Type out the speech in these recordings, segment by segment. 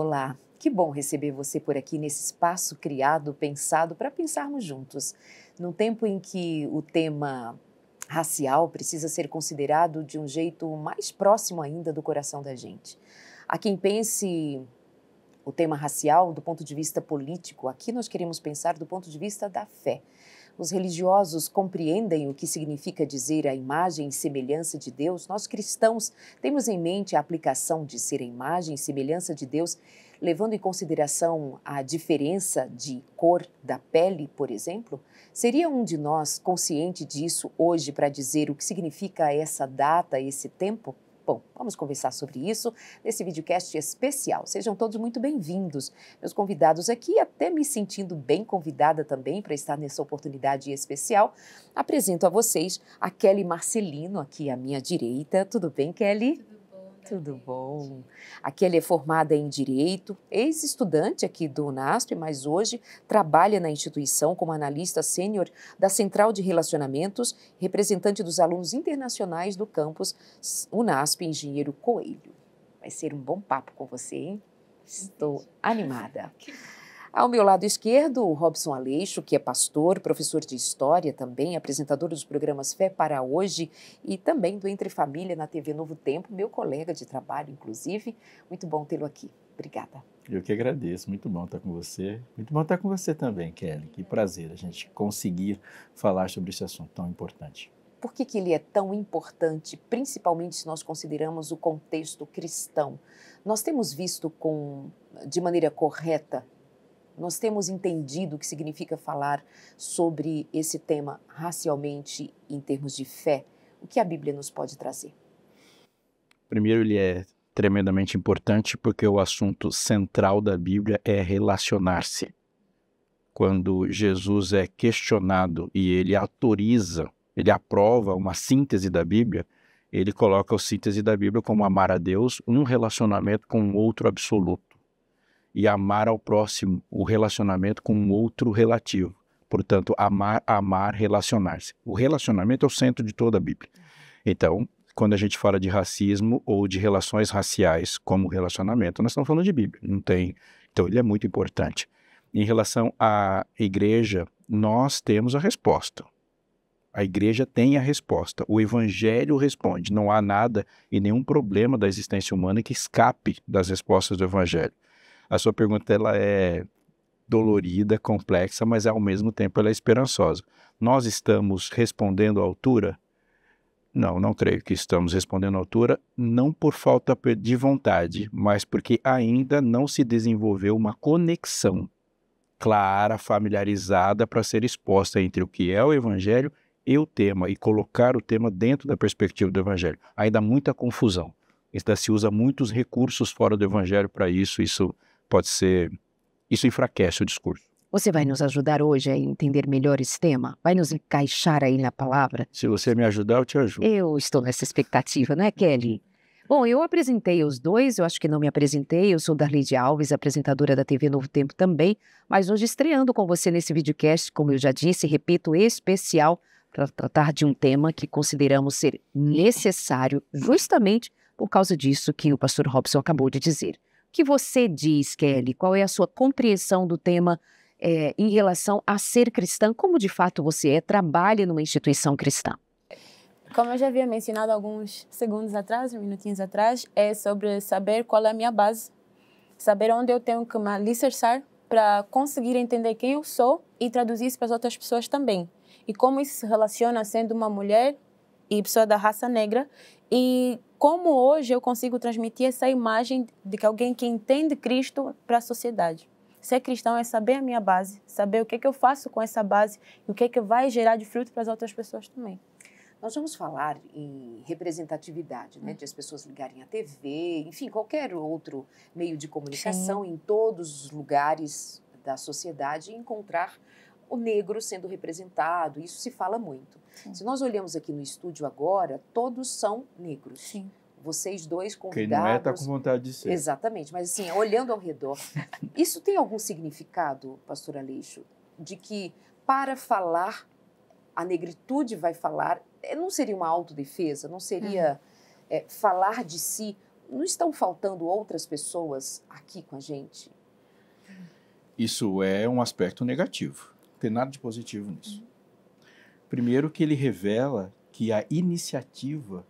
Olá, que bom receber você por aqui nesse espaço criado, pensado para pensarmos juntos. Num tempo em que o tema racial precisa ser considerado de um jeito mais próximo ainda do coração da gente. Há quem pense o tema racial do ponto de vista político, aqui nós queremos pensar do ponto de vista da fé os religiosos compreendem o que significa dizer a imagem e semelhança de Deus, nós cristãos temos em mente a aplicação de ser a imagem e semelhança de Deus, levando em consideração a diferença de cor da pele, por exemplo? Seria um de nós consciente disso hoje para dizer o que significa essa data, esse tempo? Bom, vamos conversar sobre isso nesse videocast especial. Sejam todos muito bem-vindos. Meus convidados aqui, até me sentindo bem convidada também para estar nessa oportunidade especial, apresento a vocês a Kelly Marcelino, aqui à minha direita. Tudo bem, Kelly? Tudo tudo bom? Aqui ela é formada em Direito, ex-estudante aqui do UNASP, mas hoje trabalha na instituição como analista sênior da Central de Relacionamentos, representante dos alunos internacionais do campus UNASP Engenheiro Coelho. Vai ser um bom papo com você, hein? Estou animada. Ao meu lado esquerdo, o Robson Aleixo, que é pastor, professor de história também, apresentador dos programas Fé para Hoje e também do Entre Família na TV Novo Tempo, meu colega de trabalho, inclusive. Muito bom tê-lo aqui. Obrigada. Eu que agradeço, muito bom estar com você. Muito bom estar com você também, Kelly. Que prazer a gente conseguir falar sobre esse assunto tão importante. Por que, que ele é tão importante, principalmente se nós consideramos o contexto cristão? Nós temos visto com, de maneira correta nós temos entendido o que significa falar sobre esse tema racialmente em termos de fé. O que a Bíblia nos pode trazer? Primeiro, ele é tremendamente importante porque o assunto central da Bíblia é relacionar-se. Quando Jesus é questionado e ele autoriza, ele aprova uma síntese da Bíblia, ele coloca a síntese da Bíblia como amar a Deus, um relacionamento com o outro absoluto e amar ao próximo o relacionamento com um outro relativo. Portanto, amar, amar, relacionar-se. O relacionamento é o centro de toda a Bíblia. Uhum. Então, quando a gente fala de racismo ou de relações raciais como relacionamento, nós estamos falando de Bíblia. Não tem. Então, ele é muito importante. Em relação à igreja, nós temos a resposta. A igreja tem a resposta. O evangelho responde. Não há nada e nenhum problema da existência humana que escape das respostas do evangelho a sua pergunta ela é dolorida, complexa, mas ao mesmo tempo ela é esperançosa. Nós estamos respondendo à altura? Não, não creio que estamos respondendo à altura, não por falta de vontade, mas porque ainda não se desenvolveu uma conexão clara, familiarizada para ser exposta entre o que é o evangelho e o tema e colocar o tema dentro da perspectiva do evangelho. Ainda há muita confusão. Ainda se usa muitos recursos fora do evangelho para isso, isso pode ser. Isso enfraquece o discurso. Você vai nos ajudar hoje a entender melhor esse tema? Vai nos encaixar aí na palavra? Se você me ajudar, eu te ajudo. Eu estou nessa expectativa, não é, Kelly? Bom, eu apresentei os dois, eu acho que não me apresentei. Eu sou Darley de Alves, apresentadora da TV Novo Tempo também, mas hoje estreando com você nesse videocast, como eu já disse, repito, especial para tratar de um tema que consideramos ser necessário, justamente por causa disso que o pastor Robson acabou de dizer que você diz, Kelly? Qual é a sua compreensão do tema é, em relação a ser cristã? Como de fato você é? Trabalha numa instituição cristã? Como eu já havia mencionado alguns segundos atrás, minutinhos atrás, é sobre saber qual é a minha base, saber onde eu tenho que me alicerçar para conseguir entender quem eu sou e traduzir isso para as outras pessoas também. E como isso se relaciona sendo uma mulher e pessoa da raça negra e como hoje eu consigo transmitir essa imagem de que alguém que entende Cristo para a sociedade. Ser cristão é saber a minha base, saber o que, é que eu faço com essa base e o que, é que vai gerar de fruto para as outras pessoas também. Nós vamos falar em representatividade, né? Hum. De as pessoas ligarem a TV, enfim, qualquer outro meio de comunicação Sim. em todos os lugares da sociedade e encontrar o negro sendo representado, isso se fala muito. Sim. Se nós olhamos aqui no estúdio agora, todos são negros. Sim. Vocês dois convidados. Quem não é, está com vontade de ser. Exatamente, mas assim, olhando ao redor, isso tem algum significado, pastor Aleixo, de que para falar, a negritude vai falar, eh, não seria uma autodefesa, não seria uhum. é, falar de si. Não estão faltando outras pessoas aqui com a gente? Isso é um aspecto negativo. Não tem nada de positivo nisso. Primeiro, que ele revela que a iniciativa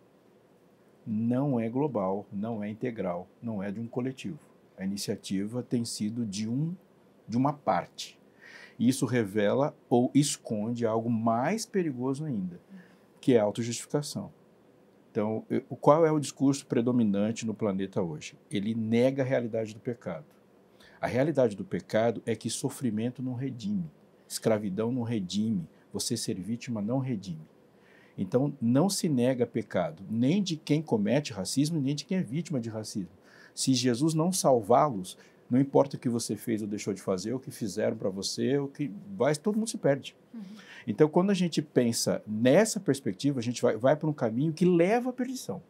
não é global, não é integral, não é de um coletivo. A iniciativa tem sido de um de uma parte. Isso revela ou esconde algo mais perigoso ainda, que é a autojustificação. Então, qual é o discurso predominante no planeta hoje? Ele nega a realidade do pecado. A realidade do pecado é que sofrimento não redime. Escravidão não redime, você ser vítima não redime. Então, não se nega pecado, nem de quem comete racismo, nem de quem é vítima de racismo. Se Jesus não salvá-los, não importa o que você fez ou deixou de fazer, o que fizeram para você, o que vai, todo mundo se perde. Uhum. Então, quando a gente pensa nessa perspectiva, a gente vai, vai para um caminho que leva à perdição.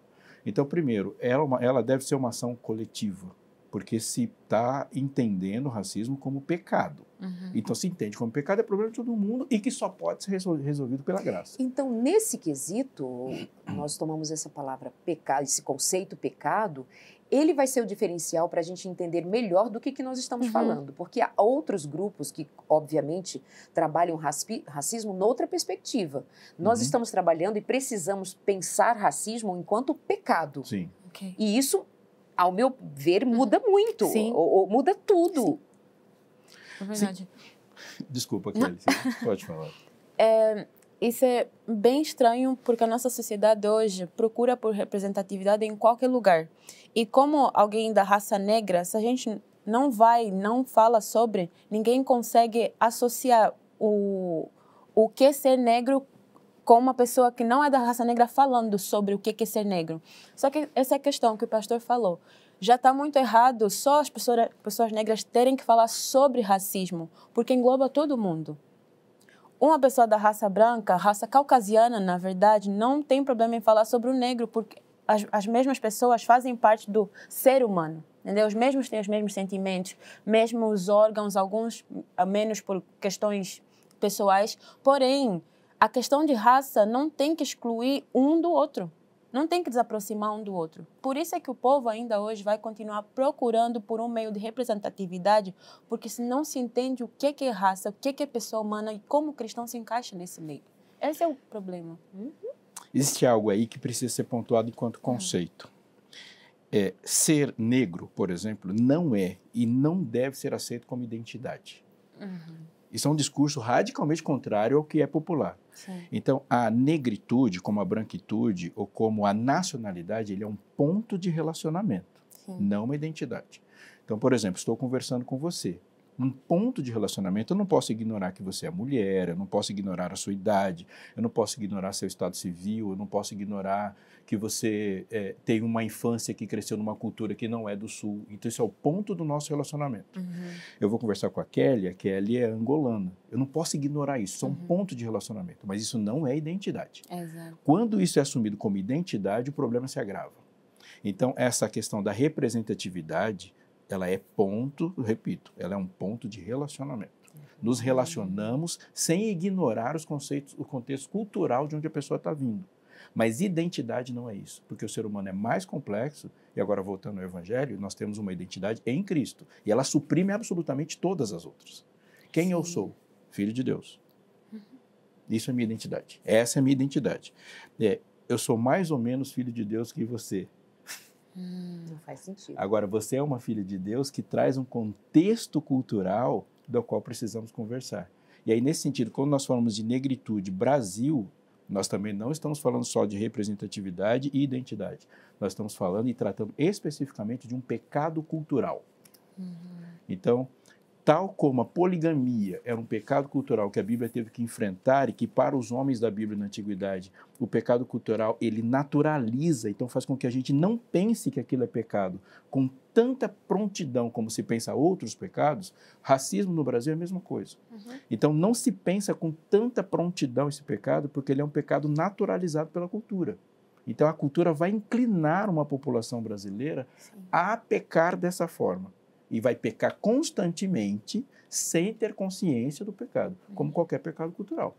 Então, primeiro, ela, é ela deve ser uma ação coletiva. Porque se está entendendo o racismo como pecado. Uhum. Então, se entende como pecado, é problema de todo mundo e que só pode ser resolvido pela graça. Então, nesse quesito, nós tomamos essa palavra pecado, esse conceito pecado, ele vai ser o diferencial para a gente entender melhor do que, que nós estamos uhum. falando. Porque há outros grupos que, obviamente, trabalham raspi, racismo noutra perspectiva. Nós uhum. estamos trabalhando e precisamos pensar racismo enquanto pecado. Sim. Okay. E isso ao meu ver, uhum. muda muito. Sim. Ou, ou muda tudo. Sim. É verdade. Sim. Desculpa, Kelly. Pode falar. É, isso é bem estranho porque a nossa sociedade hoje procura por representatividade em qualquer lugar. E como alguém da raça negra, se a gente não vai, não fala sobre, ninguém consegue associar o, o que ser negro com uma pessoa que não é da raça negra falando sobre o que é ser negro. Só que essa é a questão que o pastor falou. Já está muito errado só as pessoas, pessoas negras terem que falar sobre racismo, porque engloba todo mundo. Uma pessoa da raça branca, raça caucasiana, na verdade, não tem problema em falar sobre o negro, porque as, as mesmas pessoas fazem parte do ser humano. Entendeu? Os mesmos têm os mesmos sentimentos, mesmos órgãos, alguns menos por questões pessoais, porém a questão de raça não tem que excluir um do outro, não tem que desaproximar um do outro. Por isso é que o povo ainda hoje vai continuar procurando por um meio de representatividade, porque se não se entende o que é raça, o que é pessoa humana e como o cristão se encaixa nesse meio. Esse é o problema. Uhum. Existe algo aí que precisa ser pontuado enquanto conceito. É, ser negro, por exemplo, não é e não deve ser aceito como identidade. Uhum. Isso é um discurso radicalmente contrário ao que é popular. Sim. Então, a negritude, como a branquitude ou como a nacionalidade, ele é um ponto de relacionamento, Sim. não uma identidade. Então, por exemplo, estou conversando com você num ponto de relacionamento, eu não posso ignorar que você é mulher, eu não posso ignorar a sua idade, eu não posso ignorar seu estado civil, eu não posso ignorar que você é, uma infância que cresceu numa cultura que não é do Sul. Então, esse é o ponto do nosso relacionamento. Uhum. Eu vou conversar com a Kelly, a Kelly é angolana. Eu não posso ignorar isso, isso é um uhum. ponto de relacionamento, mas isso não é identidade. Exato. Quando isso é assumido como identidade, o problema se agrava. Então, essa questão da representatividade ela é ponto, repito, ela é um ponto de relacionamento. Nos relacionamos sem ignorar os conceitos, o contexto cultural de onde a pessoa está vindo. Mas identidade não é isso, porque o ser humano é mais complexo, e agora voltando ao Evangelho, nós temos uma identidade em Cristo, e ela suprime absolutamente todas as outras. Quem Sim. eu sou? Filho de Deus. Isso é minha identidade. Essa é minha identidade. É, eu sou mais ou menos filho de Deus que você. Hum, não faz sentido. Agora, você é uma filha de Deus que traz um contexto cultural do qual precisamos conversar. E aí, nesse sentido, quando nós falamos de negritude Brasil, nós também não estamos falando só de representatividade e identidade. Nós estamos falando e tratando especificamente de um pecado cultural. Uhum. Então, Tal como a poligamia era um pecado cultural que a Bíblia teve que enfrentar e que para os homens da Bíblia na antiguidade, o pecado cultural ele naturaliza, então faz com que a gente não pense que aquilo é pecado com tanta prontidão como se pensa outros pecados. Racismo no Brasil é a mesma coisa. Uhum. Então não se pensa com tanta prontidão esse pecado porque ele é um pecado naturalizado pela cultura. Então a cultura vai inclinar uma população brasileira Sim. a pecar dessa forma e vai pecar constantemente sem ter consciência do pecado, como uhum. qualquer pecado cultural.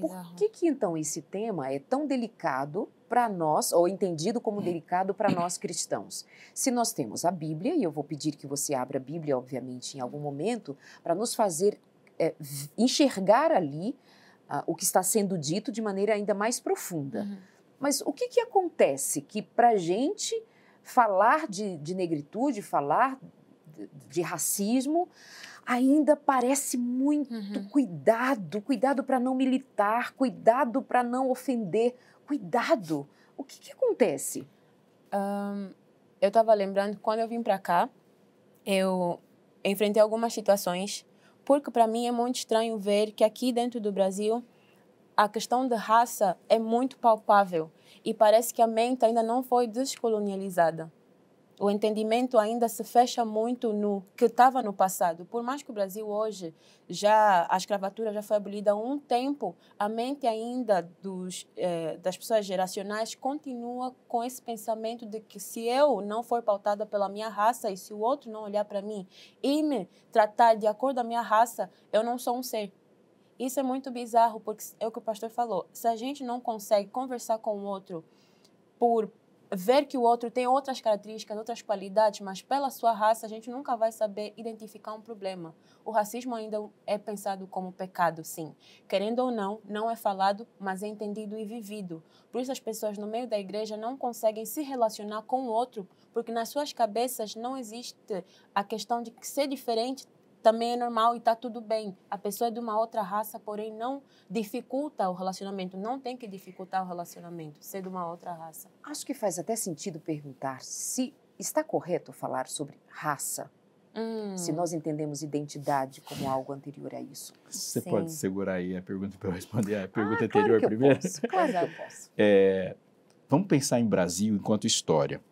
Por que, que então esse tema é tão delicado para nós, ou entendido como hum. delicado para nós cristãos? Se nós temos a Bíblia, e eu vou pedir que você abra a Bíblia, obviamente, em algum momento, para nos fazer é, enxergar ali uh, o que está sendo dito de maneira ainda mais profunda. Uhum. Mas o que, que acontece que para a gente falar de, de negritude, falar de racismo, ainda parece muito uhum. cuidado, cuidado para não militar, cuidado para não ofender, cuidado. O que, que acontece? Um, eu estava lembrando quando eu vim para cá, eu enfrentei algumas situações porque para mim é muito estranho ver que aqui dentro do Brasil a questão de raça é muito palpável e parece que a mente ainda não foi descolonializada o entendimento ainda se fecha muito no que estava no passado. Por mais que o Brasil hoje já a escravatura já foi abolida há um tempo, a mente ainda dos, eh, das pessoas geracionais continua com esse pensamento de que se eu não for pautada pela minha raça e se o outro não olhar para mim e me tratar de acordo com a minha raça, eu não sou um ser. Isso é muito bizarro porque é o que o pastor falou. Se a gente não consegue conversar com o outro por ver que o outro tem outras características, outras qualidades, mas pela sua raça a gente nunca vai saber identificar um problema. O racismo ainda é pensado como pecado, sim. Querendo ou não, não é falado, mas é entendido e vivido. Por isso as pessoas no meio da igreja não conseguem se relacionar com o outro, porque nas suas cabeças não existe a questão de que ser diferente também é normal e está tudo bem. A pessoa é de uma outra raça, porém não dificulta o relacionamento, não tem que dificultar o relacionamento, ser de uma outra raça. Acho que faz até sentido perguntar se está correto falar sobre raça. Hum. Se nós entendemos identidade como algo anterior a isso. Você Sim. pode segurar aí a pergunta para eu responder a ah, pergunta ah, anterior claro primeiro? Posso, claro que eu posso. É, vamos pensar em Brasil enquanto história.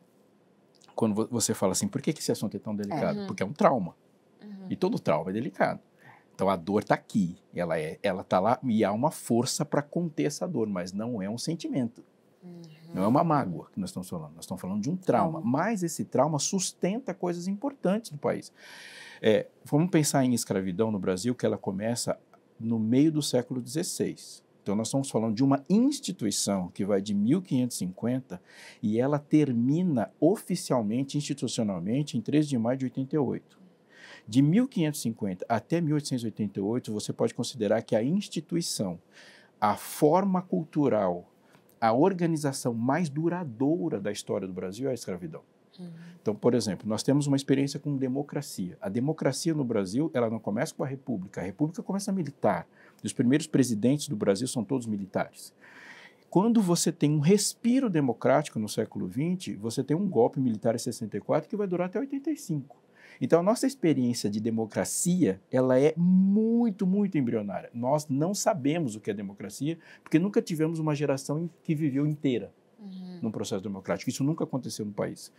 Quando você fala assim, por que esse assunto é tão delicado? É. Porque é um trauma. Uhum. E todo trauma é delicado. Então a dor está aqui, ela é, ela está lá e há uma força para conter essa dor, mas não é um sentimento. Uhum. Não é uma mágoa que nós estamos falando, nós estamos falando de um trauma. Uhum. Mas esse trauma sustenta coisas importantes no país. É, vamos pensar em escravidão no Brasil, que ela começa no meio do século XVI. Então, nós estamos falando de uma instituição que vai de 1550 e ela termina oficialmente, institucionalmente, em 3 de maio de 88. De 1550 até 1888, você pode considerar que a instituição, a forma cultural, a organização mais duradoura da história do Brasil é a escravidão. Uhum. Então, por exemplo, nós temos uma experiência com democracia. A democracia no Brasil, ela não começa com a república. A república começa militar. Os primeiros presidentes do Brasil são todos militares quando você tem um respiro democrático no século XX, você tem um golpe militar em 64 que vai durar até 85. Então, a nossa experiência de democracia, ela é muito, muito embrionária. Nós não sabemos o que é democracia, porque nunca tivemos uma geração que viveu inteira uhum. num processo democrático. Isso nunca aconteceu no país.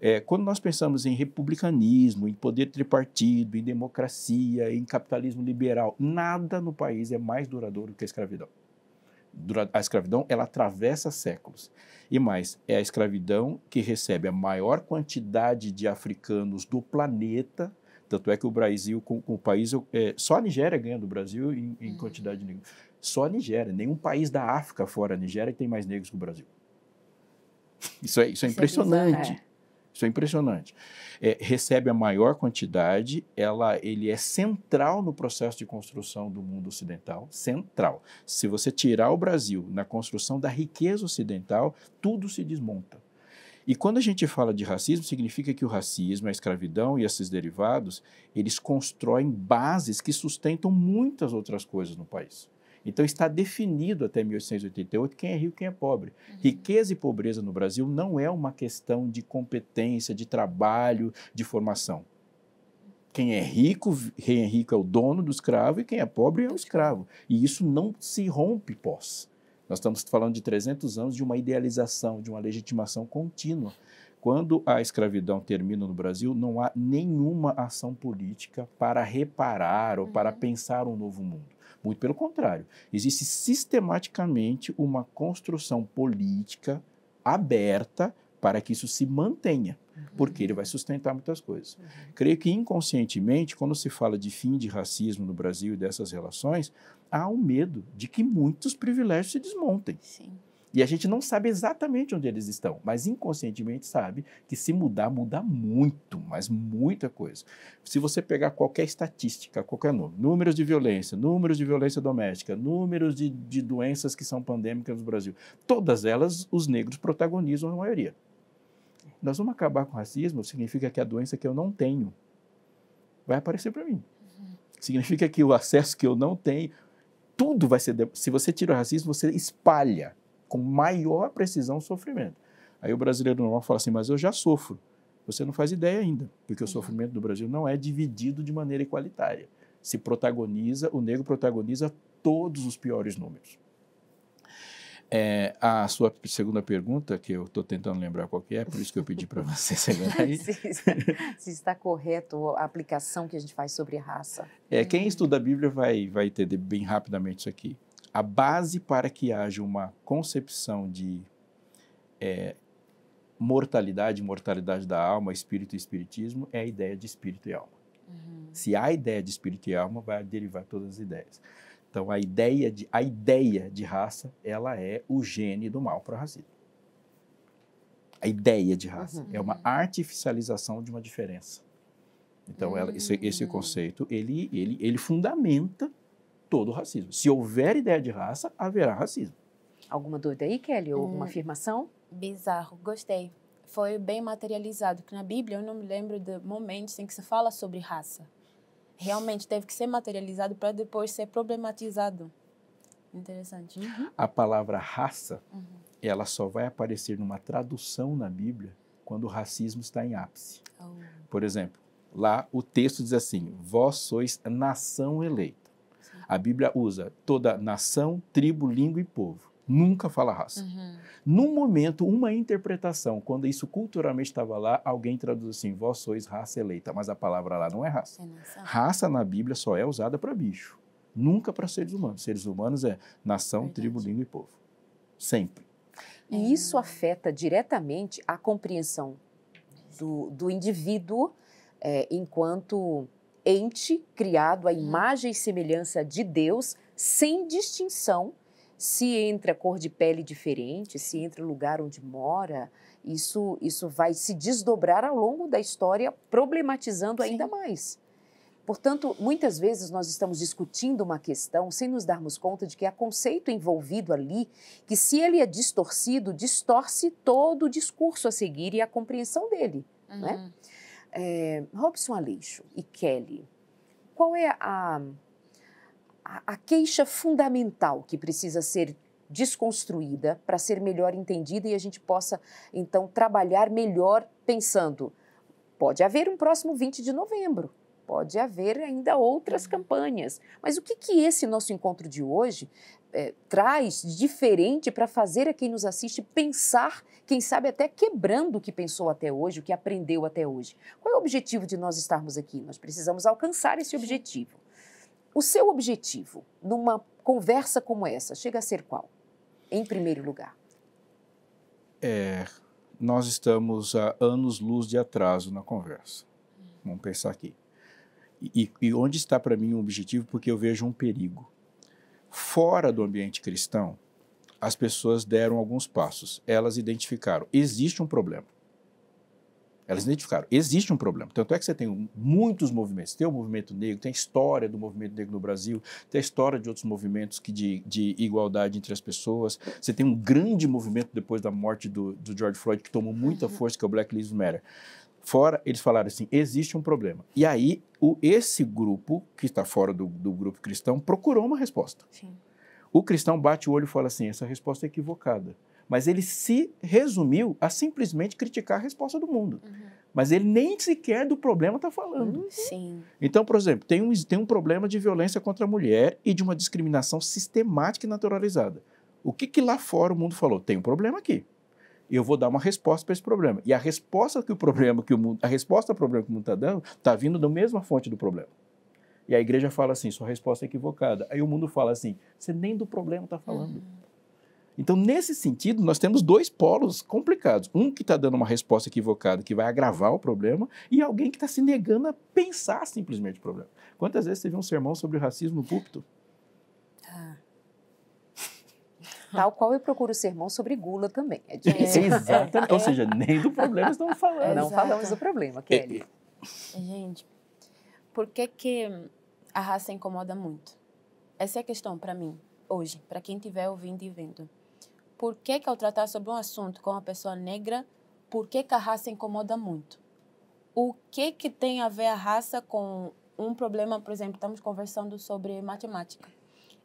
É, quando nós pensamos em republicanismo, em poder tripartido, em democracia, em capitalismo liberal, nada no país é mais duradouro que a escravidão a escravidão ela atravessa séculos. E mais, é a escravidão que recebe a maior quantidade de africanos do planeta. Tanto é que o Brasil, com, com o país, é, só a Nigéria ganha do Brasil em, em uhum. quantidade de negros. Só a Nigéria, nenhum país da África fora a Nigéria tem mais negros que o Brasil. Isso é, isso é, é impressionante. É. Isso é impressionante. É, recebe a maior quantidade, ela, ele é central no processo de construção do mundo ocidental, central. Se você tirar o Brasil na construção da riqueza ocidental, tudo se desmonta. E quando a gente fala de racismo, significa que o racismo, a escravidão e esses derivados, eles constroem bases que sustentam muitas outras coisas no país. Então está definido até 1888 quem é rico e quem é pobre. Uhum. Riqueza e pobreza no Brasil não é uma questão de competência, de trabalho, de formação. Quem é rico, quem é rico é o dono do escravo e quem é pobre é o escravo. E isso não se rompe pós. Nós estamos falando de 300 anos de uma idealização, de uma legitimação contínua. Quando a escravidão termina no Brasil, não há nenhuma ação política para reparar ou para uhum. pensar um novo mundo. Muito pelo contrário. Existe sistematicamente uma construção política aberta para que isso se mantenha, uhum. porque ele vai sustentar muitas coisas. Uhum. Creio que inconscientemente, quando se fala de fim de racismo no Brasil e dessas relações, há um medo de que muitos privilégios se desmontem. Sim. E a gente não sabe exatamente onde eles estão, mas inconscientemente sabe que se mudar, muda muito, mas muita coisa. Se você pegar qualquer estatística, qualquer número, números de violência, números de violência doméstica, números de, de doenças que são pandêmicas no Brasil, todas elas os negros protagonizam a maioria. Nós vamos acabar com o racismo, significa que a doença que eu não tenho vai aparecer para mim. Significa que o acesso que eu não tenho, tudo vai ser. Se você tira o racismo, você espalha com maior precisão o sofrimento. Aí o brasileiro normal fala assim, mas eu já sofro. Você não faz ideia ainda, porque o uhum. sofrimento do Brasil não é dividido de maneira igualitária. Se protagoniza, o negro protagoniza todos os piores números. É, a sua segunda pergunta, que eu estou tentando lembrar qual que é, por isso que eu pedi para você chegar aí. se, está, se, está correto a aplicação que a gente faz sobre raça. É, quem hum. estuda a Bíblia vai, vai entender bem rapidamente isso aqui a base para que haja uma concepção de é, mortalidade, mortalidade da alma, espírito e espiritismo, é a ideia de espírito e alma. Uhum. Se há ideia de espírito e alma, vai derivar todas as ideias. Então, a ideia de, a ideia de raça, ela é o gene do mal para o racismo. A ideia de raça uhum. é uma uhum. artificialização de uma diferença. Então, ela, esse, esse, hum. conceito, ele, ele, ele fundamenta todo o racismo. Se houver ideia de raça, haverá racismo. Alguma dúvida aí, Kelly? Ou alguma hum, afirmação? Bizarro, gostei. Foi bem materializado, que na Bíblia eu não me lembro de momentos em que se fala sobre raça. Realmente teve que ser materializado para depois ser problematizado. Interessante. Uhum. A palavra raça, uhum. ela só vai aparecer numa tradução na Bíblia quando o racismo está em ápice. Oh. Por exemplo, lá o texto diz assim: Vós sois nação eleita. A Bíblia usa toda nação, tribo, língua e povo. Nunca fala raça. Uhum. Num momento, uma interpretação, quando isso culturalmente estava lá, alguém traduz assim: vós sois raça eleita. Mas a palavra lá não é raça. Raça na Bíblia só é usada para bicho, nunca para seres humanos. Seres humanos é nação, Verdade. tribo, língua e povo. Sempre. E isso ah. afeta diretamente a compreensão do, do indivíduo é, enquanto ente criado à hum. imagem e semelhança de Deus, sem distinção se entra cor de pele diferente, se entra lugar onde mora, isso, isso vai se desdobrar ao longo da história, problematizando Sim. ainda mais. Portanto, muitas vezes nós estamos discutindo uma questão sem nos darmos conta de que há conceito envolvido ali, que se ele é distorcido, distorce todo o discurso a seguir e a compreensão dele. Né? Uhum. Né? É, Robson Aleixo e Kelly, qual é a, a, a queixa fundamental que precisa ser desconstruída para ser melhor entendida e a gente possa, então, trabalhar melhor pensando? Pode haver um próximo 20 de novembro, pode haver ainda outras uhum. campanhas. Mas o que, que esse nosso encontro de hoje é, traz diferente para fazer a quem nos assiste pensar, quem sabe até quebrando o que pensou até hoje, o que aprendeu até hoje. Qual é o objetivo de nós estarmos aqui? Nós precisamos alcançar esse objetivo. O seu objetivo numa conversa como essa chega a ser qual? Em primeiro lugar. É, nós estamos a anos-luz de atraso na conversa. Vamos pensar aqui. E, e onde está para mim o objetivo? Porque eu vejo um perigo. Fora do ambiente cristão, as pessoas deram alguns passos. Elas identificaram: existe um problema. Elas identificaram: existe um problema. Tanto é que você tem muitos movimentos. Tem o movimento negro, tem a história do movimento negro no Brasil, tem a história de outros movimentos que de, de igualdade entre as pessoas. Você tem um grande movimento depois da morte do, do George Floyd, que tomou muita uhum. força, que é o Black Lives Matter fora, eles falaram assim: existe um problema. E aí, o, esse grupo, que está fora do, do grupo cristão, procurou uma resposta. Sim. O cristão bate o olho e fala assim: essa resposta é equivocada. Mas ele se resumiu a simplesmente criticar a resposta do mundo. Uhum. Mas ele nem sequer do problema está falando. Uhum. Sim. Então, por exemplo, tem um, tem um problema de violência contra a mulher e de uma discriminação sistemática e naturalizada. O que, que lá fora o mundo falou? Tem um problema aqui eu vou dar uma resposta para esse problema. E a resposta que o problema que o mundo, a resposta ao problema que o mundo está dando está vindo da mesma fonte do problema. E a igreja fala assim, sua resposta é equivocada. Aí o mundo fala assim, você nem do problema está falando. Uhum. Então, nesse sentido, nós temos dois polos complicados. Um que está dando uma resposta equivocada, que vai agravar o problema, e alguém que está se negando a pensar simplesmente o problema. Quantas vezes teve um sermão sobre racismo no púlpito? Tal qual eu procuro sermão sobre gula também. É difícil. É, exatamente. Ou é. seja, nem do problema estamos falando. não falamos do problema, é, é. Kelly. Gente, por que, que a raça incomoda muito? Essa é a questão para mim, hoje, para quem estiver ouvindo e vendo. Por que, que ao tratar sobre um assunto com uma pessoa negra, por que, que a raça incomoda muito? O que, que tem a ver a raça com um problema, por exemplo, estamos conversando sobre matemática.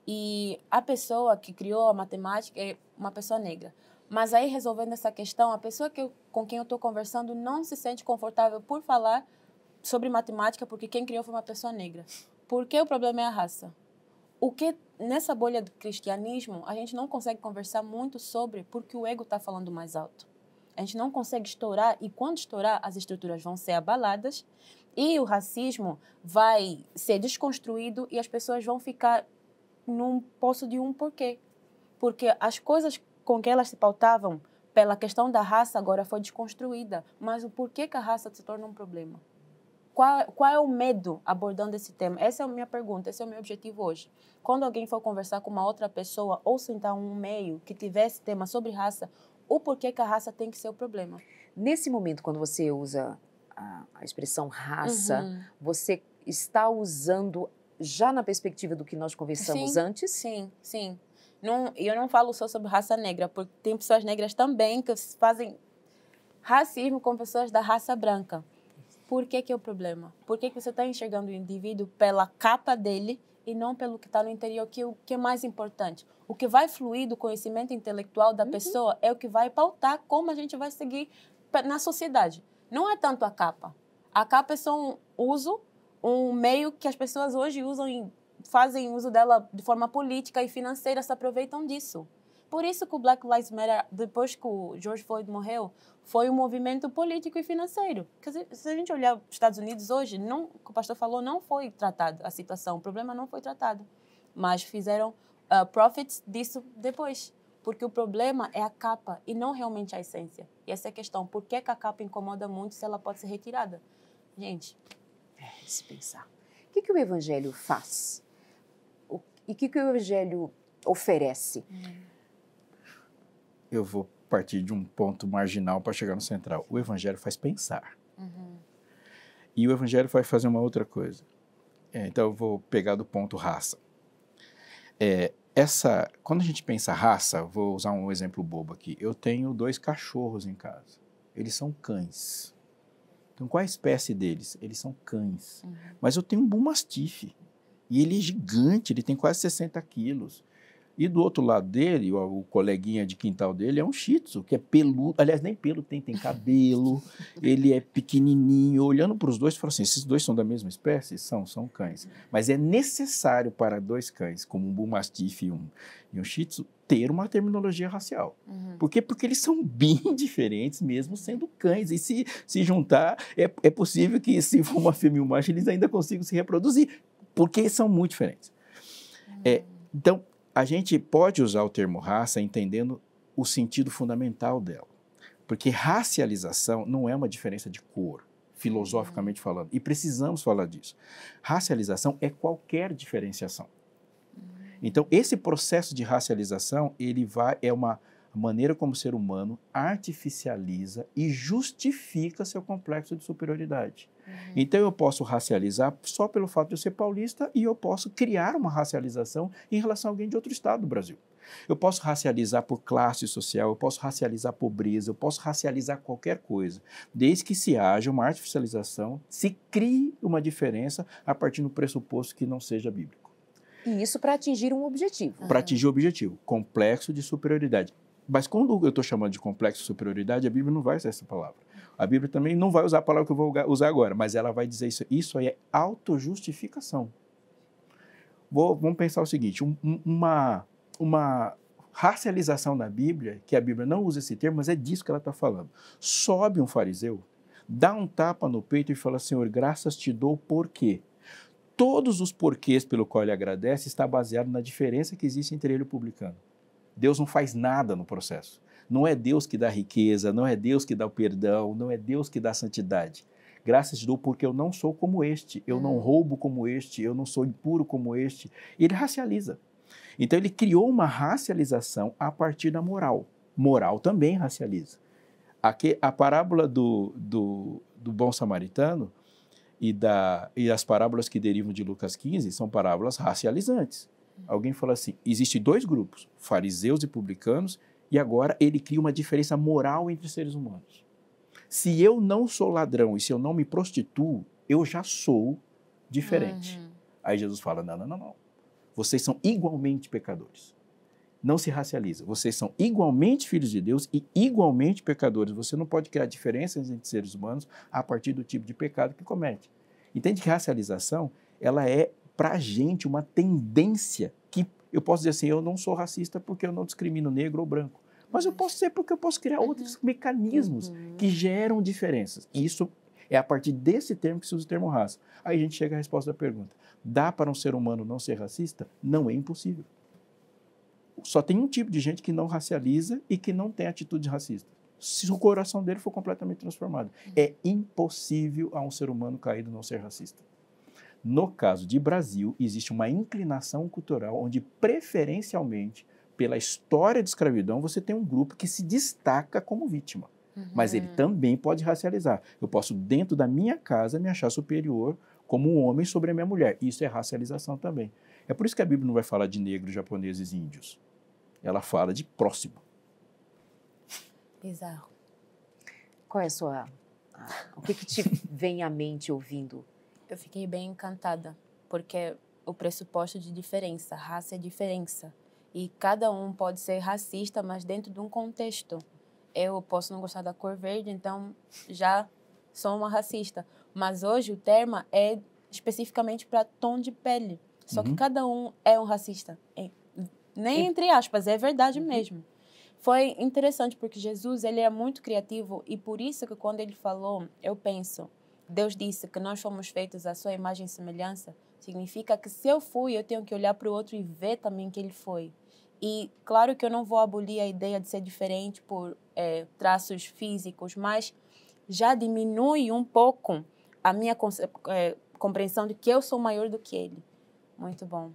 E a pessoa que criou a matemática é uma pessoa negra. Mas aí, resolvendo essa questão, a pessoa que eu, com quem eu estou conversando não se sente confortável por falar sobre matemática, porque quem criou foi uma pessoa negra. Por que o problema é a raça? O que nessa bolha do cristianismo a gente não consegue conversar muito sobre porque o ego está falando mais alto. A gente não consegue estourar e quando estourar as estruturas vão ser abaladas e o racismo vai ser desconstruído e as pessoas vão ficar não posso de um porquê. Porque as coisas com que elas se pautavam pela questão da raça agora foi desconstruída. Mas o porquê que a raça se torna um problema? Qual, qual é o medo abordando esse tema? Essa é a minha pergunta, esse é o meu objetivo hoje. Quando alguém for conversar com uma outra pessoa ou sentar um meio que tivesse tema sobre raça, o porquê que a raça tem que ser o problema? Nesse momento, quando você usa a, a expressão raça, uhum. você está usando já na perspectiva do que nós conversamos sim, antes? Sim, sim. Não, eu não falo só sobre raça negra, porque tem pessoas negras também que fazem racismo com pessoas da raça branca. Por que, que é o problema? Por que, que você está enxergando o indivíduo pela capa dele e não pelo que está no interior, que é o que é mais importante? O que vai fluir do conhecimento intelectual da uhum. pessoa é o que vai pautar como a gente vai seguir na sociedade. Não é tanto a capa. A capa é só um uso um meio que as pessoas hoje usam e fazem uso dela de forma política e financeira, se aproveitam disso. Por isso que o Black Lives Matter, depois que o George Floyd morreu, foi um movimento político e financeiro. Porque se a gente olhar os Estados Unidos hoje, não, o que o pastor falou, não foi tratado a situação, o problema não foi tratado. Mas fizeram uh, profits disso depois. Porque o problema é a capa e não realmente a essência. E essa é a questão. Por que, que a capa incomoda muito se ela pode ser retirada? Gente, de se pensar. O que, que o Evangelho faz? O, e o que, que o Evangelho oferece? Eu vou partir de um ponto marginal para chegar no central. O Evangelho faz pensar. Uhum. E o Evangelho vai fazer uma outra coisa. É, então eu vou pegar do ponto raça. É, essa, quando a gente pensa raça, vou usar um exemplo bobo aqui. Eu tenho dois cachorros em casa. Eles são cães. Então, qual é a espécie deles? Eles são cães. Uhum. Mas eu tenho um bom E ele é gigante, ele tem quase 60 quilos. E do outro lado dele, o, coleguinha de quintal dele é um shih tzu, que é peludo. Aliás, nem pelo tem, tem cabelo. ele é pequenininho. Olhando para os dois, falo assim, esses dois são da mesma espécie? São, são cães. Mas é necessário para dois cães, como um bull mastiff e um, e um shih tzu, ter uma terminologia racial. Uhum. Por quê? Porque eles são bem diferentes, mesmo sendo cães. E se, se juntar, é, é possível que, se for uma fêmea e um macho, eles ainda consigam se reproduzir, porque são muito diferentes. É, uhum. É, então, a gente pode usar o termo raça entendendo o sentido fundamental dela. Porque racialização não é uma diferença de cor, filosoficamente uhum. falando. E precisamos falar disso. Racialização é qualquer diferenciação. Então, esse processo de racialização, ele vai é uma maneira como o ser humano artificializa e justifica seu complexo de superioridade. Uhum. Então, eu posso racializar só pelo fato de eu ser paulista e eu posso criar uma racialização em relação a alguém de outro estado do Brasil. Eu posso racializar por classe social, eu posso racializar pobreza, eu posso racializar qualquer coisa, desde que se haja uma artificialização, se crie uma diferença a partir do pressuposto que não seja bíblico. E isso para atingir um objetivo. Para atingir o objetivo, complexo de superioridade. Mas quando eu estou chamando de complexo de superioridade, a Bíblia não vai usar essa palavra. A Bíblia também não vai usar a palavra que eu vou usar agora, mas ela vai dizer isso. Isso aí é autojustificação. Vamos pensar o seguinte: um, uma, uma racialização da Bíblia, que a Bíblia não usa esse termo, mas é disso que ela está falando. Sobe um fariseu, dá um tapa no peito e fala: Senhor, graças te dou por quê? todos os porquês pelo qual ele agradece está baseado na diferença que existe entre ele e o publicano. Deus não faz nada no processo. Não é Deus que dá riqueza, não é Deus que dá o perdão, não é Deus que dá a santidade. Graças te dou porque eu não sou como este, eu não hum. roubo como este, eu não sou impuro como este. Ele racializa. Então ele criou uma racialização a partir da moral. Moral também racializa. Aqui, a parábola do, do, do bom samaritano e, da, e as parábolas que derivam de Lucas 15 são parábolas racializantes. Hum. Alguém fala assim: existe dois grupos, fariseus e publicanos, e agora ele cria uma diferença moral entre seres humanos. Se eu não sou ladrão e se eu não me prostituo, eu já sou diferente. Uhum. Aí Jesus fala: não, não, não, não. Vocês são igualmente pecadores não se racializa. Vocês são igualmente filhos de Deus e igualmente pecadores. Você não pode criar diferenças entre seres humanos a partir do tipo de pecado que comete. Entende que racialização, ela é para a gente uma tendência que eu posso dizer assim, eu não sou racista porque eu não discrimino negro ou branco. Mas eu posso ser porque eu posso criar uhum. outros mecanismos uhum. que geram diferenças. E isso é a partir desse termo que se usa o termo raça. Aí a gente chega à resposta da pergunta: dá para um ser humano não ser racista? Não é impossível. Só tem um tipo de gente que não racializa e que não tem atitude racista. Se o coração dele for completamente transformado. É impossível a um ser humano caído não ser racista. No caso de Brasil, existe uma inclinação cultural onde, preferencialmente, pela história de escravidão, você tem um grupo que se destaca como vítima. Uhum. Mas ele também pode racializar. Eu posso, dentro da minha casa, me achar superior como um homem sobre a minha mulher. Isso é racialização também. É por isso que a Bíblia não vai falar de negros, japoneses e índios ela fala de próximo. Bizarro. Qual é a sua. o que, que te vem à mente ouvindo? Eu fiquei bem encantada, porque o pressuposto de diferença, raça é diferença. E cada um pode ser racista, mas dentro de um contexto. Eu posso não gostar da cor verde, então já sou uma racista. Mas hoje o termo é especificamente para tom de pele. Só uhum. que cada um é um racista. Nem e... entre aspas, é verdade uhum. mesmo. Foi interessante porque Jesus, ele é muito criativo e por isso que quando ele falou, eu penso, Deus disse que nós fomos feitos à sua imagem e semelhança, significa que se eu fui, eu tenho que olhar para o outro e ver também que ele foi. E claro que eu não vou abolir a ideia de ser diferente por é, traços físicos, mas já diminui um pouco a minha é, compreensão de que eu sou maior do que ele. Muito bom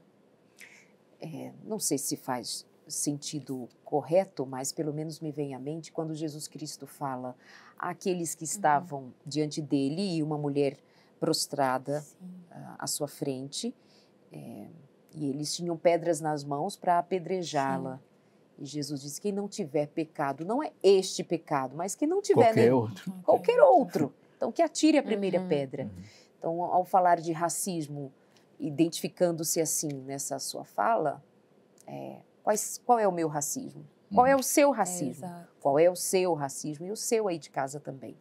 é, não sei se faz sentido correto, mas pelo menos me vem à mente quando Jesus Cristo fala àqueles que uhum. estavam uhum. diante dele e uma mulher prostrada uh, à sua frente. É, e eles tinham pedras nas mãos para apedrejá-la. E Jesus disse: quem não tiver pecado, não é este pecado, mas quem não tiver. Qualquer nem, né, outro. Qualquer outro. Então, que atire a primeira uhum. pedra. Uhum. Então, ao falar de racismo, identificando-se assim nessa sua fala, é, quais, qual é o meu racismo? Qual é hum. o seu é, racismo? É, qual é o seu racismo? E o seu aí de casa também.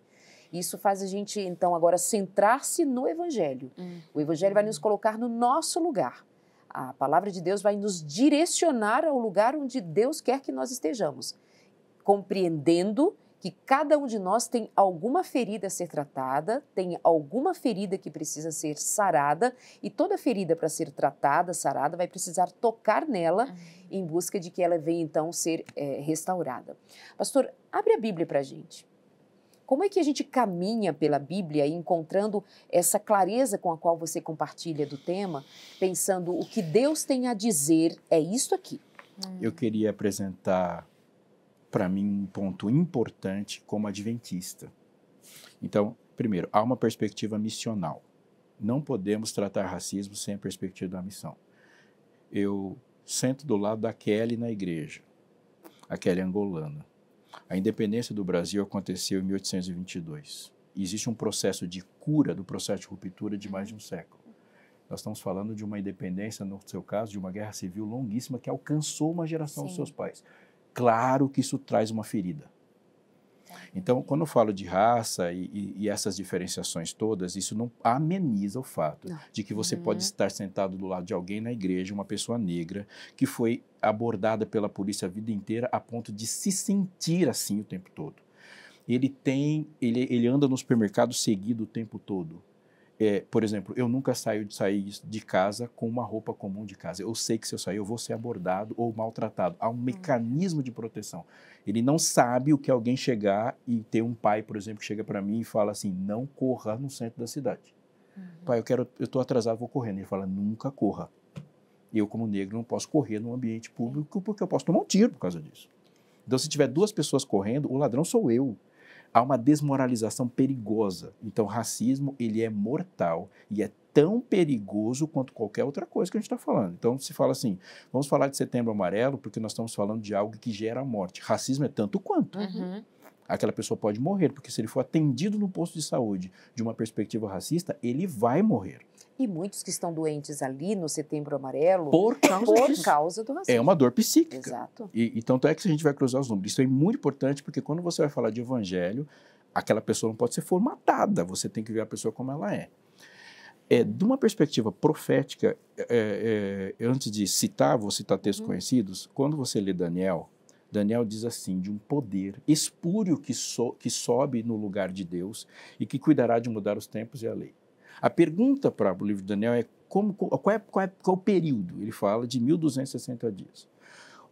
Isso faz a gente, então, agora centrar-se no Evangelho. Hum. O Evangelho hum. vai nos hum. colocar no nosso lugar. A palavra de Deus vai nos direcionar ao lugar onde Deus quer que nós estejamos, compreendendo que cada um de nós tem alguma ferida a ser tratada, tem alguma ferida que precisa ser sarada, e toda ferida para ser tratada, sarada, vai precisar tocar nela uhum. em busca de que ela venha então ser é, restaurada. Pastor, abre a Bíblia para a gente. Como é que a gente caminha pela Bíblia encontrando essa clareza com a qual você compartilha do tema, pensando o que Deus tem a dizer é isso aqui? Hum. Eu queria apresentar para mim, um ponto importante como adventista. Então, primeiro, há uma perspectiva missional. Não podemos tratar racismo sem a perspectiva da missão. Eu sento do lado da Kelly na igreja, a Kelly angolana. A independência do Brasil aconteceu em 1822. Existe um processo de cura do processo de ruptura de mais de um uhum. século. Nós estamos falando de uma independência, no seu caso, de uma guerra civil longuíssima que alcançou uma geração Sim. dos seus pais claro que isso traz uma ferida. Então, quando eu falo de raça e, e, e essas diferenciações todas, isso não ameniza o fato não. de que você uhum. pode estar sentado do lado de alguém na igreja, uma pessoa negra, que foi abordada pela polícia a vida inteira a ponto de se sentir assim o tempo todo. Ele tem, ele, ele anda no supermercado seguido o tempo todo é, por exemplo, eu nunca saio de sair de casa com uma roupa comum de casa. Eu sei que se eu sair eu vou ser abordado ou maltratado. Há um hum. mecanismo de proteção. Ele não sabe o que alguém chegar e ter um pai, por exemplo, que chega para mim e fala assim: "Não corra no centro da cidade". Uhum. Pai, eu quero, eu atrasado, vou correndo. Ele fala: "Nunca corra". Eu como negro não posso correr num ambiente público porque eu posso tomar um tiro por causa disso. Então, se tiver duas pessoas correndo, o ladrão sou eu há uma desmoralização perigosa. Então, racismo ele é mortal e é tão perigoso quanto qualquer outra coisa que a gente está falando. Então, se fala assim, vamos falar de Setembro Amarelo porque nós estamos falando de algo que gera morte. Racismo é tanto quanto. Uhum. uhum. Aquela pessoa pode morrer, porque se ele for atendido no posto de saúde de uma perspectiva racista, ele vai morrer e muitos que estão doentes ali no Setembro Amarelo por causa, por causa do É uma dor psíquica. Exato. E, e tanto é que a gente vai cruzar os números. Isso é muito importante porque quando você vai falar de evangelho, aquela pessoa não pode ser formatada, você tem que ver a pessoa como ela é. É, de uma perspectiva profética, é, é, é antes de citar, vou citar textos uhum. conhecidos, quando você lê Daniel, Daniel diz assim, de um poder espúrio que, so, que sobe no lugar de Deus e que cuidará de mudar os tempos e a lei. A pergunta para o livro de Daniel é como, qual, é, qual, é, qual é o período? Ele fala de 1260 dias.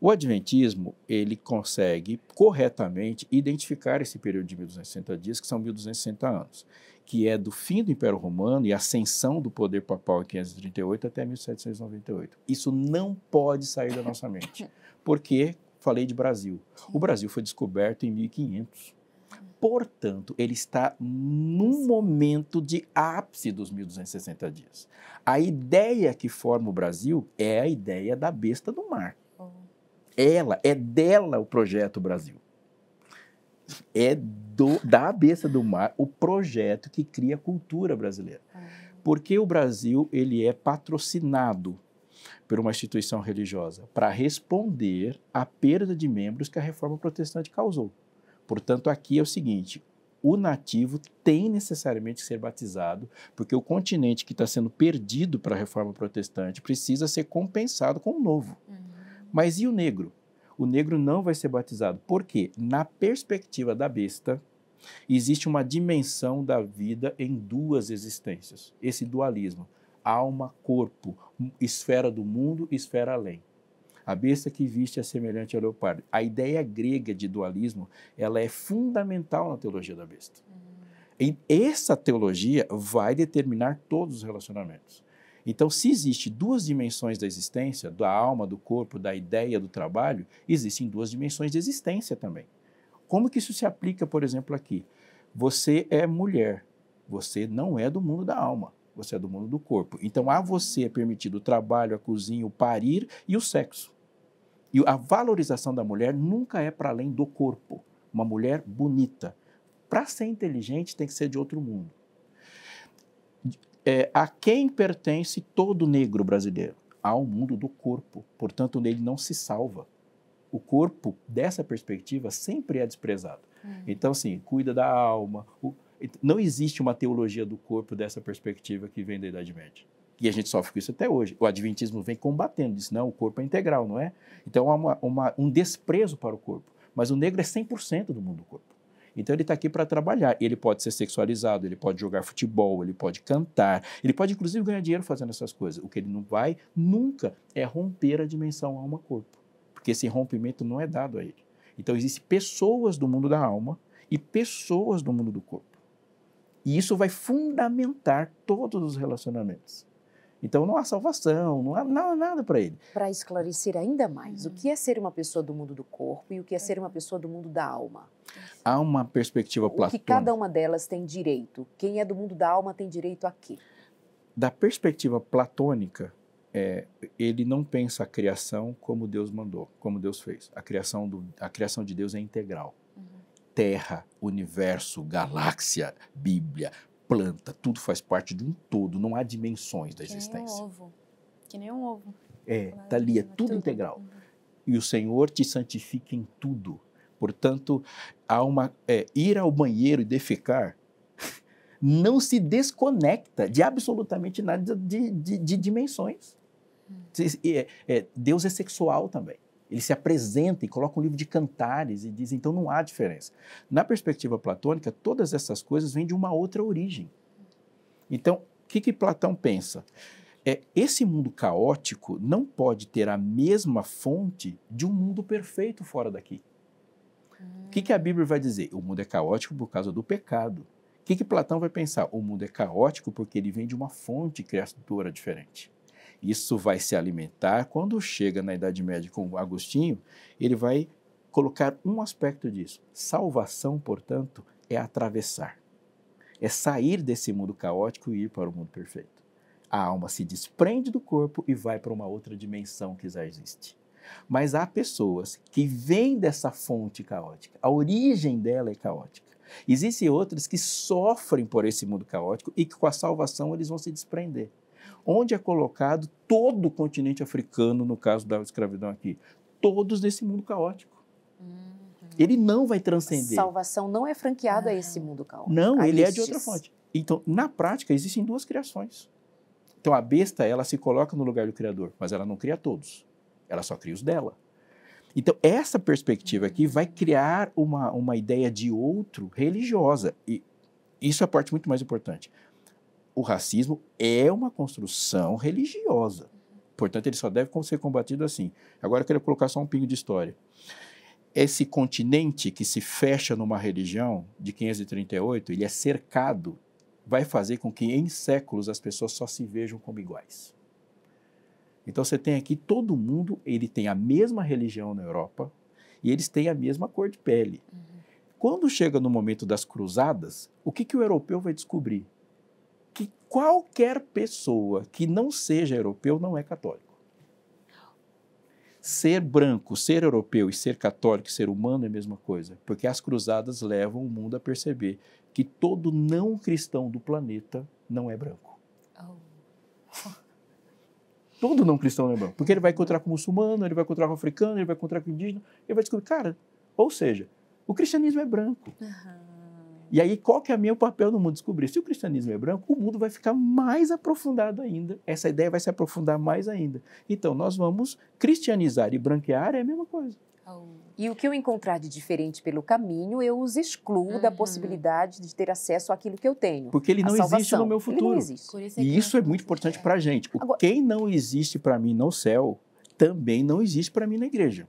O Adventismo ele consegue corretamente identificar esse período de 1260 dias, que são 1260 anos, que é do fim do Império Romano e ascensão do poder papal em 538 até 1798. Isso não pode sair da nossa mente, porque falei de Brasil. O Brasil foi descoberto em 1500. Portanto, ele está num momento de ápice dos 1260 dias. A ideia que forma o Brasil é a ideia da besta do mar. Oh. Ela, é dela o projeto Brasil. É do, da besta do mar o projeto que cria a cultura brasileira. Ah. Porque o Brasil ele é patrocinado por uma instituição religiosa para responder à perda de membros que a reforma protestante causou. Portanto, aqui é o seguinte: o nativo tem necessariamente que ser batizado, porque o continente que está sendo perdido para a reforma protestante precisa ser compensado com o novo. Uhum. Mas e o negro? O negro não vai ser batizado. Por quê? Na perspectiva da besta, existe uma dimensão da vida em duas existências. Esse dualismo: alma, corpo, esfera do mundo, esfera além a besta que viste é semelhante ao leopardo. A ideia grega de dualismo, ela é fundamental na teologia da besta. Hum. E essa teologia vai determinar todos os relacionamentos. Então, se existem duas dimensões da existência, da alma, do corpo, da ideia, do trabalho, existem duas dimensões de existência também. Como que isso se aplica, por exemplo, aqui? Você é mulher, você não é do mundo da alma, você é do mundo do corpo. Então, a você é permitido o trabalho, a cozinha, o parir e o sexo. E a valorização da mulher nunca é para além do corpo. Uma mulher bonita. Para ser inteligente, tem que ser de outro mundo. É, a quem pertence todo negro brasileiro? Ao mundo do corpo. Portanto, ele não se salva. O corpo, dessa perspectiva, sempre é desprezado. Hum. Então, assim, cuida da alma. O... Então, não existe uma teologia do corpo dessa perspectiva que vem da Idade Média. E a gente sofre com isso até hoje. O adventismo vem combatendo, isso não, o corpo é integral, não é? Então há uma, uma, um desprezo para o corpo. Mas o negro é 100% do mundo do corpo. Então ele está aqui para trabalhar. Ele pode ser sexualizado, ele pode jogar futebol, ele pode cantar, ele pode inclusive ganhar dinheiro fazendo essas coisas. O que ele não vai nunca é romper a dimensão alma-corpo, porque esse rompimento não é dado a ele. Então existem pessoas do mundo da alma e pessoas do mundo do corpo. E isso vai fundamentar todos os relacionamentos. Então não há salvação, não há, nada para ele. Para esclarecer ainda mais, o uhum. que é ser uma pessoa do mundo do corpo e o que é ser uma pessoa do mundo da alma? Há uma perspectiva platônica. O que cada uma delas tem direito? Quem é do mundo da alma tem direito a quê? Da perspectiva platônica, é, ele não pensa a criação como Deus mandou, como Deus fez. A criação, do, a criação de Deus é integral. Uhum. Terra, universo, galáxia, Bíblia, planta, tudo faz parte de um todo, não há dimensões da que existência. Nem um ovo. Que nem um ovo. É, está ali, é tudo, tudo. integral. Uhum. E o Senhor te santifica em tudo. Portanto, há uma, é, ir ao banheiro e defecar não se desconecta de absolutamente nada de, de, de dimensões. Hum. É, é, Deus é sexual também. Ele se apresenta e coloca um livro de cantares e diz, então não há diferença. Na perspectiva platônica, todas essas coisas vêm de uma outra origem. Então, o que, que Platão pensa? É, esse mundo caótico não pode ter a mesma fonte de um mundo perfeito fora daqui. O que, que, a Bíblia vai dizer? O mundo é caótico por causa do pecado. O que, que Platão vai pensar? O mundo é caótico porque ele vem de uma fonte criadora diferente. Isso vai se alimentar. Quando chega na Idade Média com Agostinho, ele vai colocar um aspecto disso. Salvação, portanto, é atravessar, é sair desse mundo caótico e ir para o mundo perfeito. A alma se desprende do corpo e vai para uma outra dimensão que já existe. Mas há pessoas que vêm dessa fonte caótica, a origem dela é caótica. Existem outras que sofrem por esse mundo caótico e que com a salvação eles vão se desprender onde é colocado todo o continente africano, no caso da escravidão aqui. Todos nesse mundo caótico. Uhum. Ele não vai transcender. Salvação não é franqueada uhum. a esse mundo caótico. Não, a ele é de outra fonte. Então, na prática, existem duas criações. Então, a besta, ela se coloca no lugar do Criador, mas ela não cria todos. Ela só cria os dela. Então, essa perspectiva aqui vai criar uma, uma ideia de outro religiosa. E isso é a parte muito mais importante o racismo é uma construção religiosa. Portanto, ele só deve ser combatido assim. Agora eu quero colocar só um pingo de história. Esse continente que se fecha numa religião de 538, ele é cercado, vai fazer com que em séculos as pessoas só se vejam como iguais. Então você tem aqui todo mundo, ele tem a mesma religião na Europa e eles têm a mesma cor de pele. Uhum. Quando chega no momento das cruzadas, o que, que o europeu vai descobrir? qualquer pessoa que não seja europeu não é católico. Ser branco, ser europeu e ser católico, ser humano é a mesma coisa, porque as cruzadas levam o mundo a perceber que todo não cristão do planeta não é branco. Oh. Todo não cristão não é branco, porque ele vai encontrar com o muçulmano, ele vai encontrar com o africano, ele vai encontrar com o indígena, ele vai descobrir, cara, ou seja, o cristianismo é branco. Uhum. E aí, qual que é o meu papel no mundo? Descobrir se o cristianismo é branco, o mundo vai ficar mais aprofundado ainda. Essa ideia vai se aprofundar mais ainda. Então, nós vamos cristianizar e branquear é a mesma coisa. E o que eu encontrar de diferente pelo caminho, eu os excluo uhum. da possibilidade de ter acesso àquilo que eu tenho. Porque ele não existe no meu futuro. Ele não existe. Isso é e isso é muito importante é. para a gente. Agora, Quem não existe para mim no céu, também não existe para mim na igreja.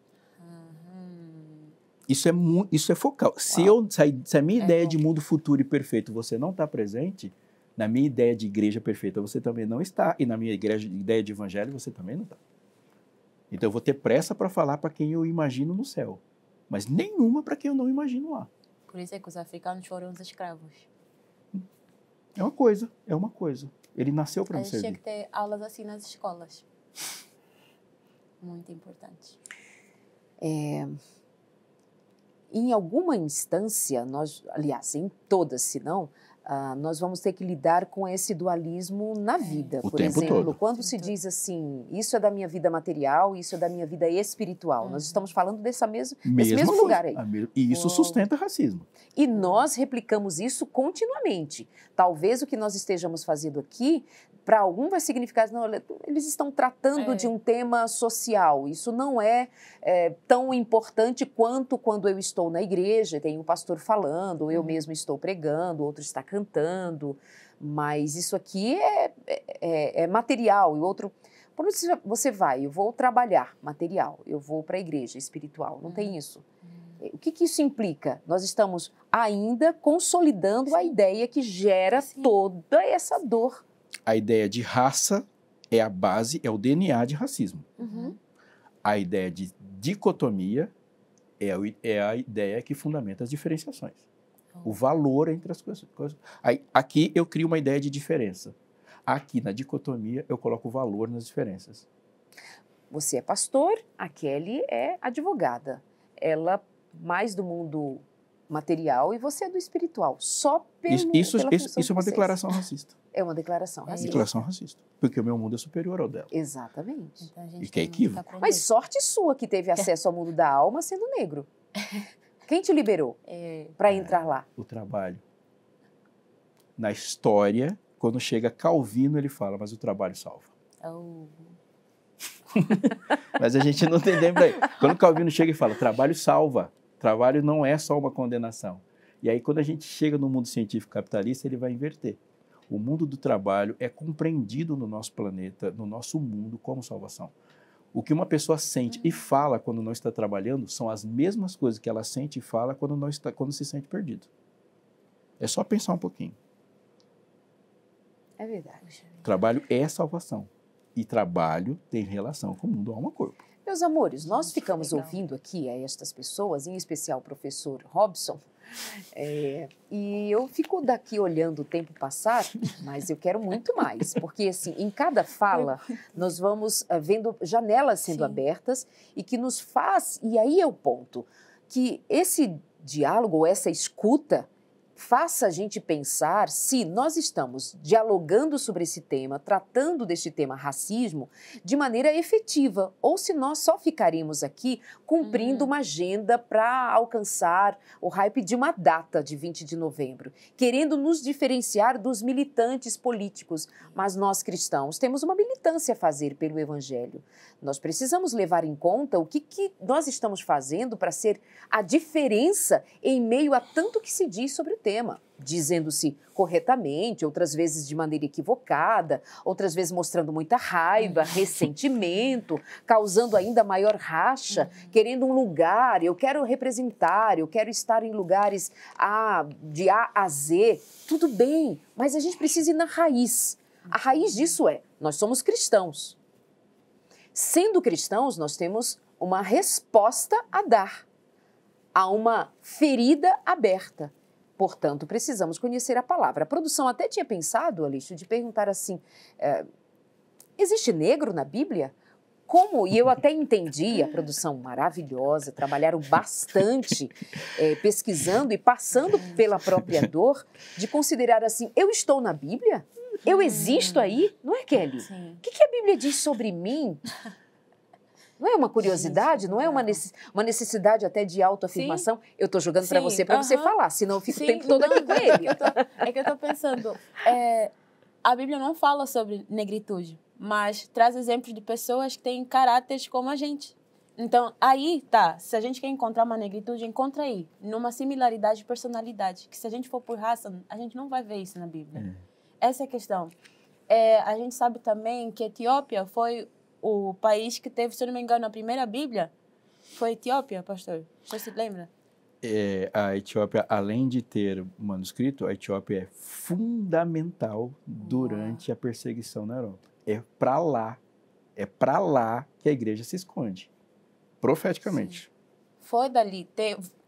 Isso é, isso é focal. Se, eu, se, a, minha é ideia bom. de mundo futuro e perfeito você não está presente, na minha ideia de igreja perfeita você também não está, e na minha igreja, ideia de evangelho você também não está. Então eu vou ter pressa para falar para quem eu imagino no céu, mas nenhuma para quem eu não imagino lá. Por isso é que os africanos foram os escravos. É uma coisa, é uma coisa. Ele nasceu para nos servir. tinha que ter aulas assim nas escolas. Muito importante. É, em alguma instância, nós, aliás, em todas, se não, ah, nós vamos ter que lidar com esse dualismo na é. vida. O por exemplo, todo. quando se diz assim, isso é da minha vida material, isso é da minha vida espiritual. Nós uhum. estamos falando dessa mes mesmo desse mesmo lugar aí. E isso sustenta racismo. E nós replicamos isso continuamente. Talvez o que nós estejamos fazendo aqui para algum vai significar, não, eles estão tratando é. de um tema social, isso não é, é, tão importante quanto quando eu estou na igreja, tem um pastor falando, ou eu uhum. mesmo estou pregando, outro está cantando, mas isso aqui é, é, é, é material, e outro... por onde você vai, eu vou trabalhar material, eu vou para a igreja espiritual, não tem uhum. isso. Uhum. O que, que, isso implica? Nós estamos ainda consolidando a ideia que gera Sim. toda essa dor a ideia de raça é a base, é o DNA de racismo. Uhum. A ideia de dicotomia é, é a ideia que fundamenta as diferenciações. Uhum. O valor entre as coisas. Aí, aqui eu crio uma ideia de diferença. Aqui, na dicotomia, eu coloco o valor nas diferenças. Você é pastor, a Kelly é advogada. Ela mais do mundo material e você é do espiritual. Só pelo Isso, isso, isso, isso é, é uma declaração racista. É uma declaração racista. É declaração racista. Porque o meu mundo é superior ao dela. Exatamente. Então, e que é equívoco. Mas sorte sua que teve é. acesso ao mundo da alma sendo negro. Quem te liberou é, para é, entrar lá? O trabalho. Na história, quando chega Calvino, ele fala, mas o trabalho salva. Oh. mas a gente não tem tempo daí. Quando Calvino chega e fala, trabalho salva. Trabalho não é só uma condenação. E aí, quando a gente chega no mundo científico capitalista, ele vai inverter. O mundo do trabalho é compreendido no nosso planeta, no nosso mundo, como salvação. O que uma pessoa sente e fala quando não está trabalhando são as mesmas coisas que ela sente e fala quando, não está, quando se sente perdido. É só pensar um pouquinho. É verdade. Trabalho é salvação. E trabalho tem relação com o mundo, alma, corpo. Meus amores, nós ficamos ouvindo aqui a estas pessoas, em especial o professor Robson, é, e eu fico daqui olhando o tempo passar, mas eu quero muito mais, porque assim, em cada fala nós vamos eh, vendo janelas sendo Sim. abertas e que nos faz, e aí é o ponto, que esse diálogo, essa escuta, faça a gente pensar se nós estamos dialogando sobre esse tema, tratando deste tema racismo de maneira efetiva, ou se nós só ficaríamos aqui cumprindo uhum. uma agenda para alcançar o hype de uma data de 20 de novembro, querendo nos diferenciar dos militantes políticos. Mas nós cristãos temos uma militância a fazer pelo Evangelho. Nós precisamos levar em conta o que, que nós estamos fazendo para ser a diferença em meio a tanto que se diz sobre o tema dizendo-se corretamente, outras vezes de maneira equivocada, outras vezes mostrando muita raiva, uhum. ressentimento, causando ainda maior racha, uhum. querendo um lugar, eu quero representar, eu quero estar em lugares a, de A a Z. Tudo bem, mas a gente precisa ir na raiz. A uhum. raiz disso é: nós somos cristãos. Sendo cristãos, nós temos uma resposta a dar a uma ferida aberta Portanto, precisamos conhecer a palavra. A produção até tinha pensado, Alixo, de perguntar assim: é, existe negro na Bíblia? como, e eu até entendi a produção maravilhosa, trabalharam bastante é, pesquisando e passando pela própria dor, de considerar assim: eu estou na Bíblia? Eu existo aí? Não é, Kelly? O que, que, a Bíblia diz sobre mim? Não é uma curiosidade, Sim, não é uma, necessidade até de autoafirmação. Sim. Eu estou jogando para você, para uh -huh. você falar, senão eu fico Sim. o tempo todo não, aqui com ele. é que eu estou pensando, é, a Bíblia não fala sobre negritude, mas traz exemplos de pessoas que têm caráteres como a gente. Então, aí tá, se a gente quer encontrar uma negritude, encontra aí, numa similaridade de personalidade, que se a gente for por raça, a gente não vai ver isso na Bíblia. Hum. Essa é a questão. É, a gente sabe também que Etiópia foi o país que teve, se eu não me engano, a primeira Bíblia foi a Etiópia, pastor. Você se lembra? É, a Etiópia, além de ter manuscrito, a Etiópia é fundamental durante a perseguição na Europa. É para lá, é para lá que a igreja se esconde, profeticamente. Sim. Foi dali,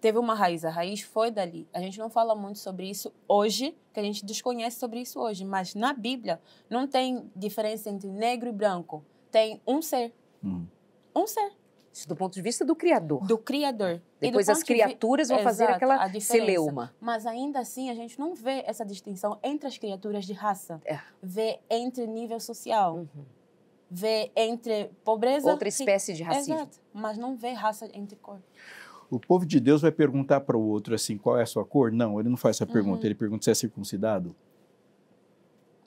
teve uma raiz, a raiz foi dali. A gente não fala muito sobre isso hoje, que a gente desconhece sobre isso hoje, mas na Bíblia não tem diferença entre negro e branco tem um ser. Hum. Um ser. Isso do ponto de vista do criador. Do criador. Depois as criaturas vão fazer Exato, aquela celeuma. Mas ainda assim a gente não vê essa distinção entre as criaturas de raça. É. Vê entre nível social. Uhum. Vê entre pobreza. Outra espécie de racismo. Exato. Mas não vê raça entre cor. O povo de Deus vai perguntar para o outro assim, qual é a sua cor? Não, ele não faz essa uhum. pergunta. Uhum. Ele pergunta se é circuncidado.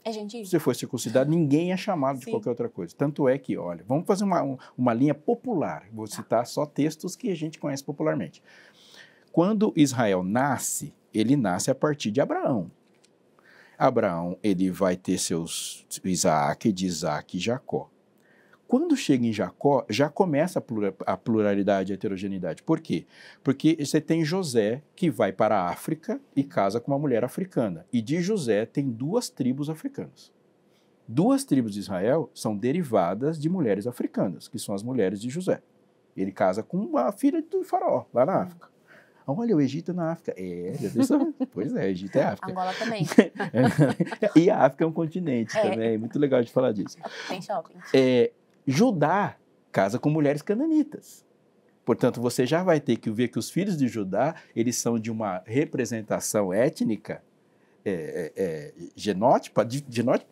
É gentil. Se você for circuncidado, ninguém é chamado Sim. de qualquer outra coisa. Tanto é que, olha, vamos fazer uma, uma linha popular. Vou tá. citar só textos que a gente conhece popularmente. Quando Israel nasce, ele nasce a partir de Abraão. Abraão, ele vai ter seus Isaac, de Isaac e Jacó. Quando chega em Jacó, já começa a pluralidade e a heterogeneidade. Por quê? Porque você tem José, que vai para a África e casa com uma mulher africana. E de José tem duas tribos africanas. Duas tribos de Israel são derivadas de mulheres africanas, que são as mulheres de José. Ele casa com a filha do faraó, lá na África. Hum. Olha, o Egito na África. É, pois é, Egito é África. Angola também. e a África é um continente é. também, é muito legal de falar disso. Tem shopping. É, Judá casa com mulheres cananitas. Portanto, você já vai ter que ver que os filhos de Judá eles são de uma representação étnica é, é, é genótipa,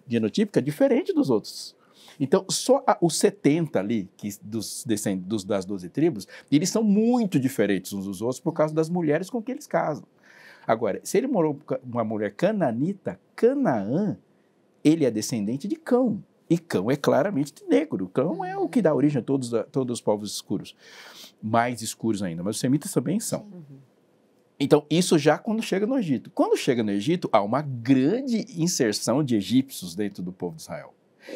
genotípica diferente dos outros. Então, só a, os 70 ali, que dos, dos, das 12 tribos, eles são muito diferentes uns dos outros por causa das mulheres com que eles casam. Agora, se ele morou com uma mulher cananita, Canaã, ele é descendente de Cão. E cão é claramente negro. Cão é o que dá origem a todos, a, todos os povos escuros. Mais escuros ainda, mas os semitas também são. Uhum. Então, isso já quando chega no Egito. Quando chega no Egito, há uma grande inserção de egípcios dentro do povo de Israel.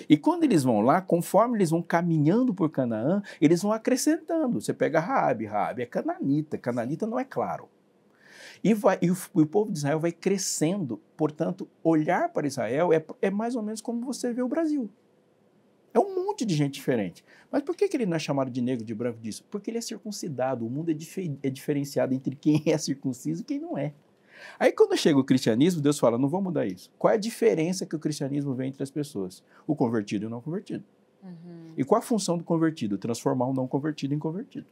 E quando eles vão lá, conforme eles vão caminhando por Canaã, eles vão acrescentando. Você pega Raabe, Raabe é cananita, cananita não é claro. E, vai, e, o, e, o, povo de Israel vai crescendo. Portanto, olhar para Israel é, é mais ou menos como você vê o Brasil. É um monte de gente diferente. Mas por que, que ele não é chamado de negro, de branco, disso? Porque ele é circuncidado. O mundo é, dif é diferenciado entre quem é circunciso e quem não é. Aí quando chega o cristianismo, Deus fala: não vou mudar isso. Qual é a diferença que o cristianismo vê entre as pessoas? O convertido e o não convertido. Uhum. E qual a função do convertido? Transformar o não convertido em convertido.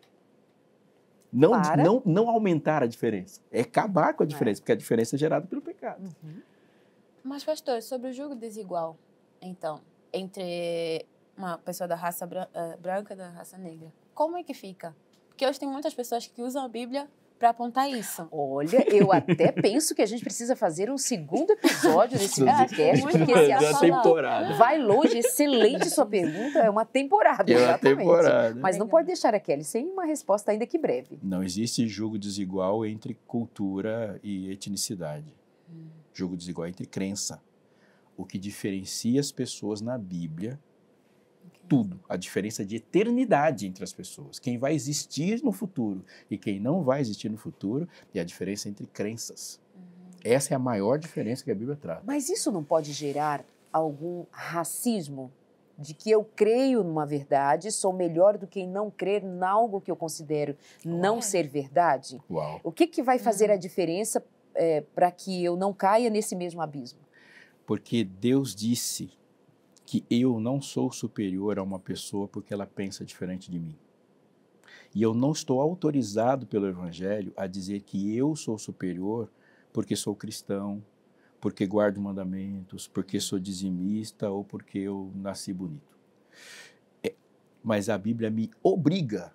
Não, não, não aumentar a diferença. É acabar com a é. diferença, é. porque a diferença é gerada pelo pecado. Uhum. Mas, pastor, sobre o julgo desigual, então, entre uma pessoa da raça eh, branca da raça negra. Como é que fica? Porque hoje tem muitas pessoas que usam a Bíblia para apontar isso. Olha, eu até penso que a gente precisa fazer um segundo episódio desse podcast, porque esse é assunto temporada. vai longe. Excelente sua pergunta, é uma temporada, é uma Temporada. Mas não pode deixar a Kelly sem uma resposta ainda que breve. Não existe julgo desigual entre cultura e etnicidade. Hum. Julgo desigual entre crença. O que diferencia as pessoas na Bíblia tudo, a diferença de eternidade entre as pessoas, quem vai existir no futuro e quem não vai existir no futuro, e a diferença entre crenças. Uhum. Essa é a maior diferença que a Bíblia traz. Mas isso não pode gerar algum racismo de que eu creio numa verdade, sou melhor do que não crer em algo que eu considero não Uau. ser verdade? Uau. O que, que vai fazer a uhum. diferença é, eh, para que eu não caia nesse mesmo abismo? Porque Deus disse que eu não sou superior a uma pessoa porque ela pensa diferente de mim. E eu não estou autorizado pelo Evangelho a dizer que eu sou superior porque sou cristão, porque guardo mandamentos, porque sou dizimista ou porque eu nasci bonito. É, mas a Bíblia me obriga,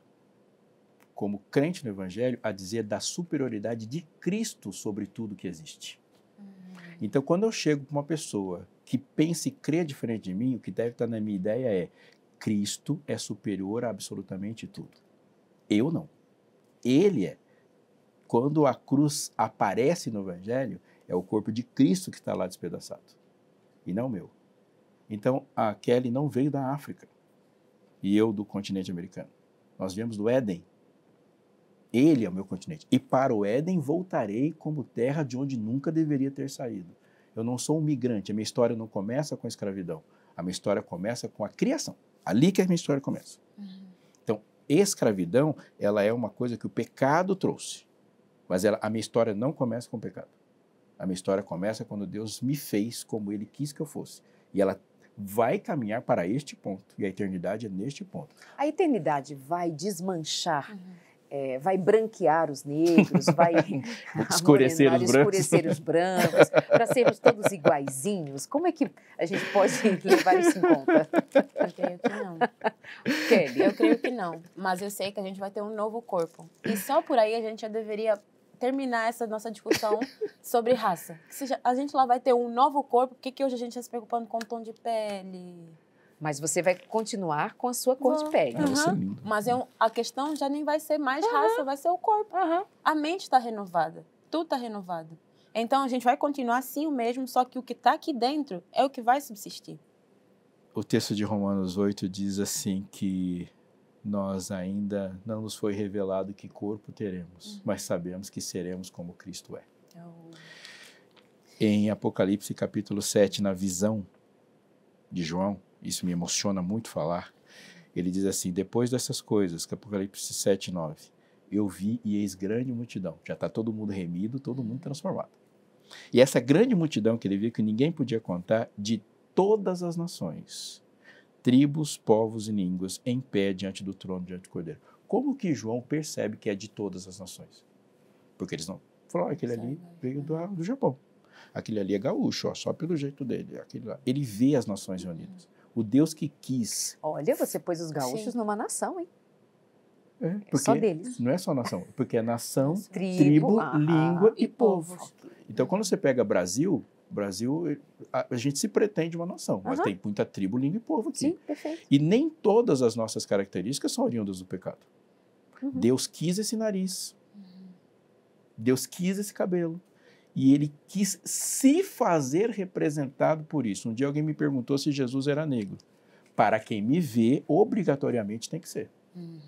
como crente no Evangelho, a dizer da superioridade de Cristo sobre tudo que existe. Hum. Então, quando eu chego para uma pessoa que pensa e crê diferente de mim, o que deve estar na minha ideia é Cristo é superior a absolutamente tudo. Eu não. Ele é. Quando a cruz aparece no Evangelho, é o corpo de Cristo que está lá despedaçado, e não o meu. Então, a Kelly não veio da África, e eu do continente americano. Nós viemos do Éden. Ele é o meu continente. E para o Éden voltarei como terra de onde nunca deveria ter saído. Eu não sou um migrante, a minha história não começa com a escravidão. A minha história começa com a criação. Ali que a minha história começa. Uhum. Então, escravidão, ela é uma coisa que o pecado trouxe. Mas ela, a minha história não começa com o pecado. A minha história começa quando Deus me fez como Ele quis que eu fosse. E ela vai caminhar para este ponto. E a eternidade é neste ponto. A eternidade vai desmanchar. Uhum é, vai branquear os negros, vai escurecer, os escurecer os brancos, para sermos todos iguaizinhos? Como é que a gente pode levar isso em conta? Eu creio que não. Kelly, eu creio que não. Mas eu sei que a gente vai ter um novo corpo. E só por aí a gente já deveria terminar essa nossa discussão sobre raça. Que seja, a gente lá vai ter um novo corpo, O que hoje a gente está se preocupando com o tom de pele? Mas você vai continuar com a sua cor de pele. Ah, uhum. Mas eu, é a questão já nem vai ser mais uhum. raça, vai ser o corpo. Uhum. A mente está renovada, tudo está renovado. Então a gente vai continuar assim o mesmo, só que o que está aqui dentro é o que vai subsistir. O texto de Romanos 8 diz assim que nós ainda não nos foi revelado que corpo teremos, uhum. mas sabemos que seremos como Cristo é. é em Apocalipse capítulo 7, na visão de João, isso me emociona muito falar. Ele diz assim: depois dessas coisas, que é Apocalipse 7, 9, eu vi e eis grande multidão. Já está todo mundo remido, todo mundo transformado. E essa grande multidão que ele viu, que ninguém podia contar, de todas as nações, tribos, povos e línguas, em pé diante do trono, diante do cordeiro. Como que João percebe que é de todas as nações? Porque eles não. Falaram, ah, aquele ali veio né? do, do Japão. Aquele ali é gaúcho, ó, só pelo jeito dele. Aquele lá. Ele vê as nações reunidas o Deus que quis. Olha, você pôs os gaúchos Sim. numa nação, hein? É, é porque só deles. Não é só nação, porque é nação, tribo, tribo ah, língua e, e povo. Então, quando você pega Brasil, Brasil, a, a gente se pretende uma nação, mas tem muita tribo, língua e povo aqui. Sim, perfeito. E nem todas as nossas características são oriundas do pecado. Uhum. Deus quis esse nariz. Uhum. Deus quis esse cabelo e ele quis se fazer representado por isso. Um dia alguém me perguntou se Jesus era negro. Para quem me vê, obrigatoriamente tem que ser. Uhum.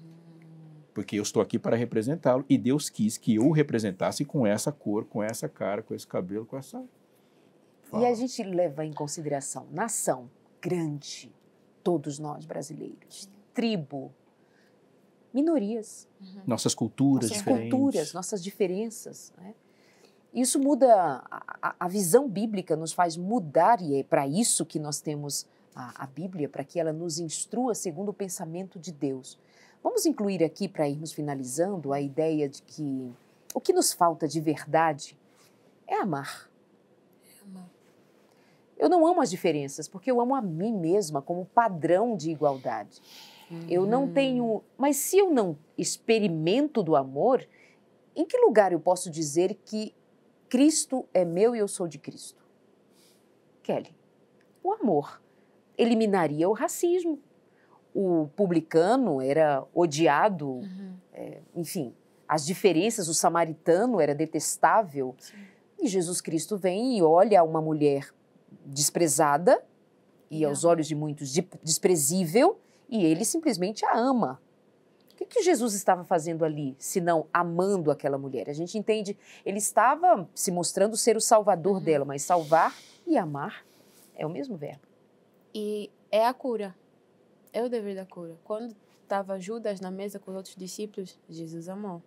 Porque eu estou aqui para representá-lo e Deus quis que eu o representasse com essa cor, com essa cara, com esse cabelo, com essa. Fala. E a gente leva em consideração nação grande, todos nós brasileiros, tribo, minorias, uhum. nossas culturas nossas diferentes. culturas, nossas diferenças, né? Isso muda, a, a visão bíblica nos faz mudar e é para isso que nós temos a, a Bíblia, para que ela nos instrua segundo o pensamento de Deus. Vamos incluir aqui, para irmos finalizando, a ideia de que o que nos falta de verdade é amar. É amar. Eu não amo as diferenças, porque eu amo a mim mesma como padrão de igualdade. Uhum. Eu não uhum. tenho. Mas se eu não experimento do amor, em que lugar eu posso dizer que Cristo é meu e eu sou de Cristo. Kelly, o amor eliminaria o racismo. O publicano era odiado, uhum. é, enfim, as diferenças, o samaritano era detestável. Sim. E Jesus Cristo vem e olha uma mulher desprezada e, Não. aos olhos de muitos, desprezível, e ele simplesmente a ama que, que Jesus estava fazendo ali, se não amando aquela mulher? A gente entende, ele estava se mostrando ser o salvador uhum. dela, mas salvar e amar é o mesmo verbo. E é a cura. É o dever da cura. Quando estava Judas na mesa com os outros discípulos, Jesus amou.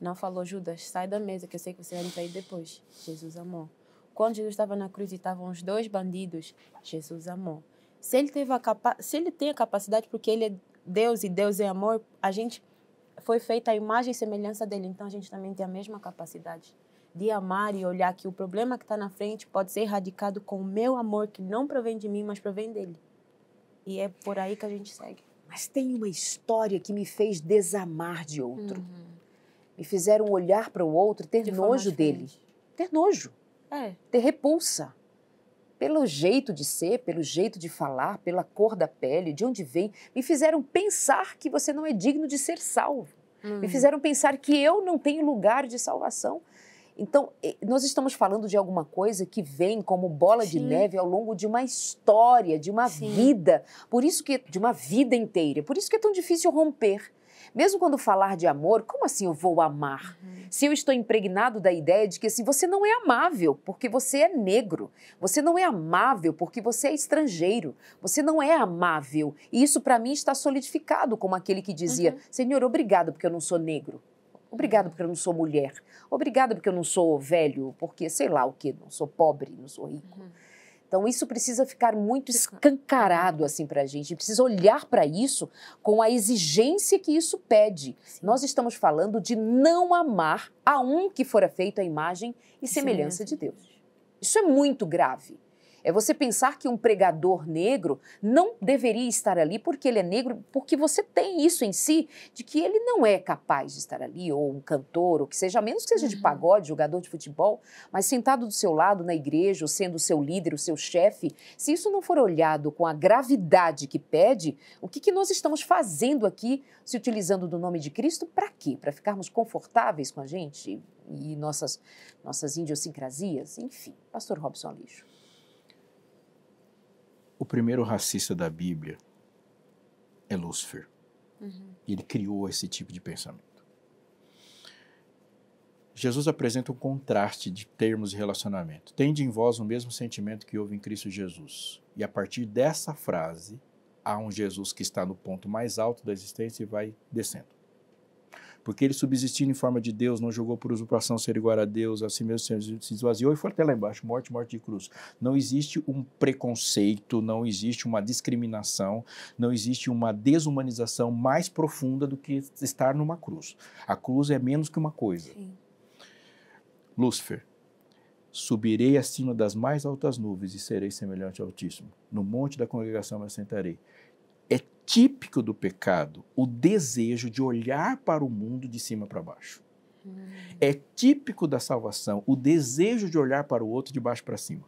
Não falou, Judas, sai da mesa, que eu sei que você vai sair depois. Jesus amou. Quando Jesus estava na cruz e estavam os dois bandidos, Jesus amou. Se ele, teve a capa se ele tem a capacidade, porque ele é Deus e Deus é amor, a gente foi feita a imagem e semelhança dele, então a gente também tem a mesma capacidade de amar e olhar que o problema que está na frente pode ser erradicado com o meu amor que não provém de mim, mas provém dele. E é por aí que a gente segue. Mas tem uma história que me fez desamar de outro. Uhum. Me fizeram olhar para o outro ter de nojo dele. Ter nojo. É. Ter repulsa pelo jeito de ser, pelo jeito de falar, pela cor da pele, de onde vem, me fizeram pensar que você não é digno de ser salvo. Me uhum. fizeram pensar que eu não tenho lugar de salvação. Então, nós estamos falando de alguma coisa que vem como bola Sim. de neve ao longo de uma história, de uma Sim. vida, por isso que de uma vida inteira. Por isso que é tão difícil romper. Mesmo quando falar de amor, como assim eu vou amar? Uhum. Se eu estou impregnado da ideia de que assim, você não é amável porque você é negro, você não é amável porque você é estrangeiro, você não é amável. E isso para mim está solidificado como aquele que dizia: uhum. Senhor, obrigado porque eu não sou negro. Obrigado porque eu não sou mulher. Obrigado porque eu não sou velho, porque sei lá o que, não sou pobre, não sou rico. Uhum. Então isso precisa ficar muito escancarado assim para a gente. Precisa olhar para isso com a exigência que isso pede. Sim. Nós estamos falando de não amar a um que fora feito a imagem e semelhança Sim. de Deus. Isso é muito grave. É você pensar que um pregador negro não deveria estar ali porque ele é negro, porque você tem isso em si, de que ele não é capaz de estar ali, ou um cantor, ou que seja, menos que seja de uhum. pagode, jogador de futebol, mas sentado do seu lado na igreja, ou sendo o seu líder, o seu chefe, se isso não for olhado com a gravidade que pede, o que, que nós estamos fazendo aqui, se utilizando do nome de Cristo, para quê? Para ficarmos confortáveis com a gente e nossas, nossas idiosincrasias? Enfim, pastor Robson Alixo. O primeiro racista da Bíblia é Lúcifer. Uhum. Ele criou esse tipo de pensamento. Jesus apresenta um contraste de termos e relacionamento. Tende em vós o mesmo sentimento que houve em Cristo Jesus. E a partir dessa frase, há um Jesus que está no ponto mais alto da existência e vai descendo porque ele subsistindo em forma de Deus, não jogou por usurpação ser igual a Deus, assim mesmo se esvaziou e foi até lá embaixo, morte, morte de cruz. Não existe um preconceito, não existe uma discriminação, não existe uma desumanização mais profunda do que estar numa cruz. A cruz é menos que uma coisa. Sim. Lúcifer, subirei acima das mais altas nuvens e serei semelhante ao Altíssimo. No monte da congregação me assentarei. É típico do pecado o desejo de olhar para o mundo de cima para baixo. Hum. É típico da salvação o desejo de olhar para o outro de baixo para cima.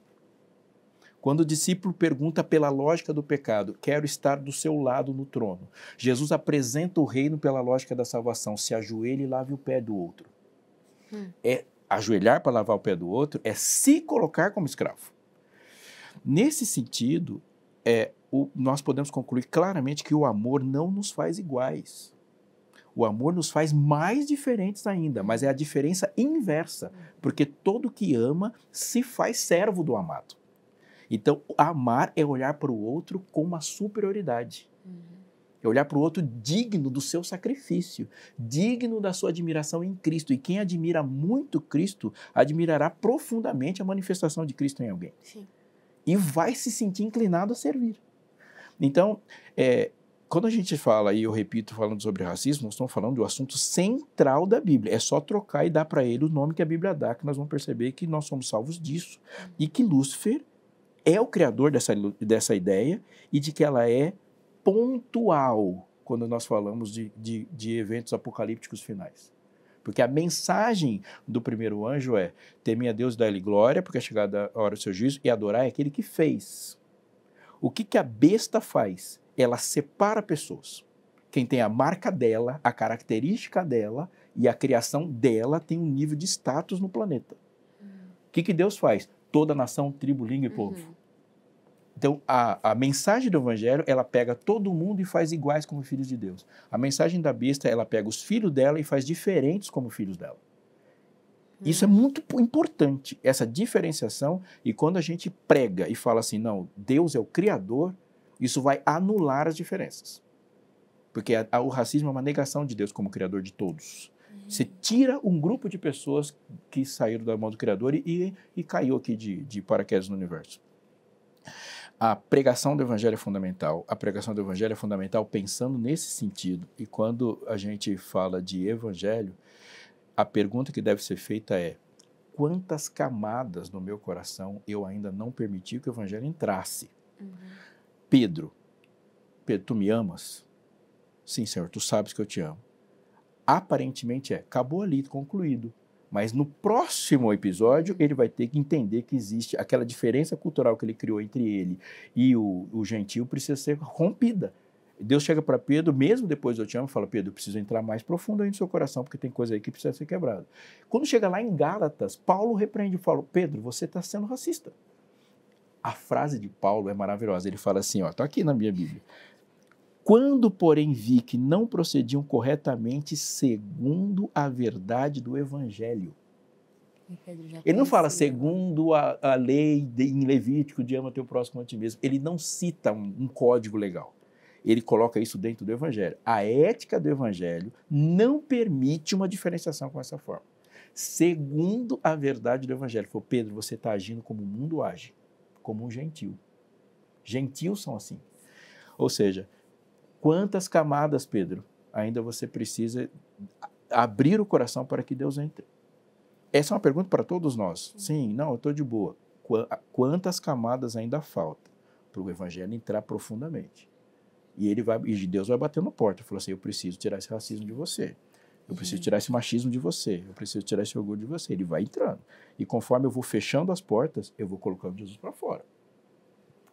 Quando o discípulo pergunta pela lógica do pecado, quero estar do seu lado no trono. Jesus apresenta o reino pela lógica da salvação, se ajoelha e lave o pé do outro. Hum. É ajoelhar para lavar o pé do outro é se colocar como escravo. Nesse sentido, é, o, nós podemos concluir claramente que o amor não nos faz iguais. O amor nos faz mais diferentes ainda, mas é a diferença inversa, porque todo que ama se faz servo do amado. Então, amar é olhar para o outro com uma superioridade. É olhar para o outro digno do seu sacrifício, digno da sua admiração em Cristo. E quem admira muito Cristo, admirará profundamente a manifestação de Cristo em alguém. Sim e vai se sentir inclinado a servir. Então, é, quando a gente fala, e eu repito, falando sobre racismo, nós estamos falando do assunto central da Bíblia. É só trocar e dar para ele o nome que a Bíblia dá, que nós vamos perceber que nós somos salvos disso. E que Lúcifer é o criador dessa, dessa ideia e de que ela é pontual quando nós falamos de, de, de eventos apocalípticos finais. Porque a mensagem do primeiro anjo é: teme a Deus, dá-lhe glória, porque é chegada a hora do seu juízo, e adorar é aquele que fez. O que, que a besta faz? Ela separa pessoas. Quem tem a marca dela, a característica dela e a criação dela tem um nível de status no planeta. O que, que Deus faz? Toda nação, tribo, língua e povo. Uhum. Então, a, a mensagem do Evangelho, ela pega todo mundo e faz iguais como filhos de Deus. A mensagem da besta, ela pega os filhos dela e faz diferentes como filhos dela. Isso é hum. muito importante, essa diferenciação. E quando a gente prega e fala assim, não, Deus é o Criador, isso vai anular as diferenças. Porque a, a, o racismo é uma negação de Deus como Criador de todos. Você hum. tira um grupo de pessoas que saíram da mão do Criador e, e caiu aqui de, de paraquedas no universo. A pregação do evangelho é fundamental. A pregação do evangelho é fundamental pensando nesse sentido. E quando a gente fala de evangelho, a pergunta que deve ser feita é: quantas camadas no meu coração eu ainda não permiti que o evangelho entrasse? Uhum. Pedro, Pedro, tu me amas? Sim, Senhor, tu sabes que eu te amo. Aparentemente é, acabou ali, concluído. Mas no próximo episódio, ele vai ter que entender que existe aquela diferença cultural que ele criou entre ele e o, o gentio precisa ser rompida. Deus chega para Pedro, mesmo depois eu te amo, fala: Pedro, eu preciso entrar mais profundo no seu coração, porque tem coisa aí que precisa ser quebrada. Quando chega lá em Gálatas, Paulo repreende e fala: Pedro, você está sendo racista. A frase de Paulo é maravilhosa. Ele fala assim: ó, está aqui na minha Bíblia. Quando, porém, vi que não procediam corretamente segundo a verdade do Evangelho. Ele não fala segundo a, a lei de, em Levítico de ama teu próximo a ti mesmo. Ele não cita um, um código legal. Ele coloca isso dentro do Evangelho. A ética do Evangelho não permite uma diferenciação com essa forma. Segundo a verdade do Evangelho. Falou, Pedro, você está agindo como o mundo age, como um gentil. Gentios são assim. Ou seja, Quantas camadas, Pedro? Ainda você precisa abrir o coração para que Deus entre. Essa é uma pergunta para todos nós. Sim, não, eu estou de boa. Quantas camadas ainda falta para o evangelho entrar profundamente? E ele vai, e Deus vai batendo na porta, falou assim: eu preciso tirar esse racismo de você. Eu preciso uhum. tirar esse machismo de você, eu preciso tirar esse orgulho de você. Ele vai entrando. E conforme eu vou fechando as portas, eu vou colocando Jesus para fora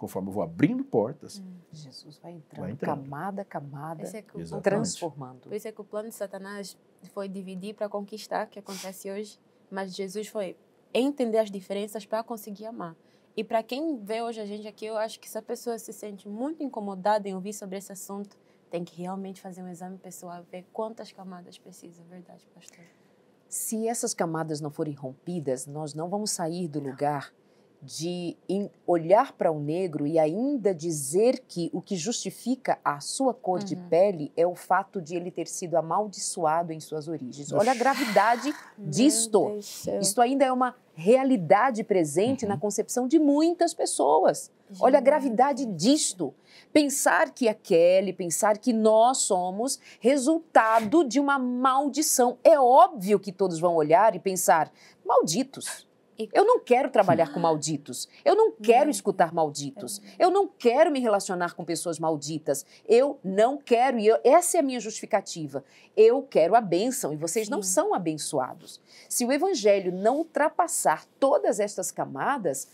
conforme eu vou abrindo portas. Hum. Jesus vai entrando, vai entrando, camada, camada, é o, transformando. Por isso é que o plano de Satanás foi dividir para conquistar, que acontece hoje, mas Jesus foi entender as diferenças para conseguir amar. E para quem vê hoje a gente aqui, eu acho que se a pessoa se sente muito incomodada em ouvir sobre esse assunto, tem que realmente fazer um exame pessoal, ver quantas camadas precisa, verdade, pastor? Se essas camadas não forem rompidas, nós não vamos sair do não. lugar de olhar para o negro e ainda dizer que o que justifica a sua cor uhum. de pele é o fato de ele ter sido amaldiçoado em suas origens. Olha a gravidade disto. Isto ainda é uma realidade presente uhum. na concepção de muitas pessoas. Gente. Olha a gravidade disto. Pensar que aquele, pensar que nós somos resultado de uma maldição. É óbvio que todos vão olhar e pensar: malditos eu não quero trabalhar com malditos. Eu não quero uhum. escutar malditos. É. Eu não quero me relacionar com pessoas malditas. Eu não quero, e eu, essa é a minha justificativa. Eu quero a bênção e vocês não são abençoados. Se o evangelho não ultrapassar todas estas camadas,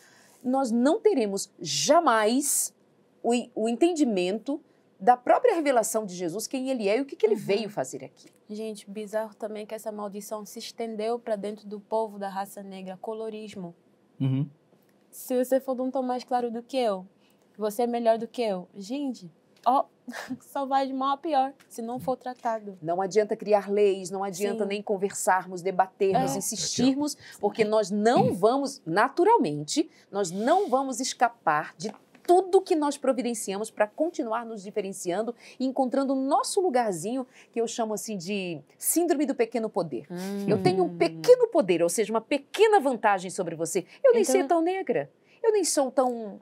nós não teremos jamais o, o entendimento da própria revelação de Jesus, quem ele é e o que, que ele uhum. veio fazer aqui. Gente, bizarro também que essa maldição se estendeu para dentro do povo da raça negra, colorismo. Uhum. Se você for de um tom mais claro do que eu, você é melhor do que eu. Gente, ó, oh, só vai de mal a pior se não for tratado. Não adianta criar leis, não adianta Sim. nem conversarmos, debatermos, é. insistirmos, porque nós não vamos, naturalmente, nós não vamos escapar de tudo que nós providenciamos para continuar nos diferenciando e encontrando o nosso lugarzinho, que eu chamo assim de síndrome do pequeno poder. Hum. Eu tenho um pequeno poder, ou seja, uma pequena vantagem sobre você. Eu nem então... sei tão negra eu nem sou tão,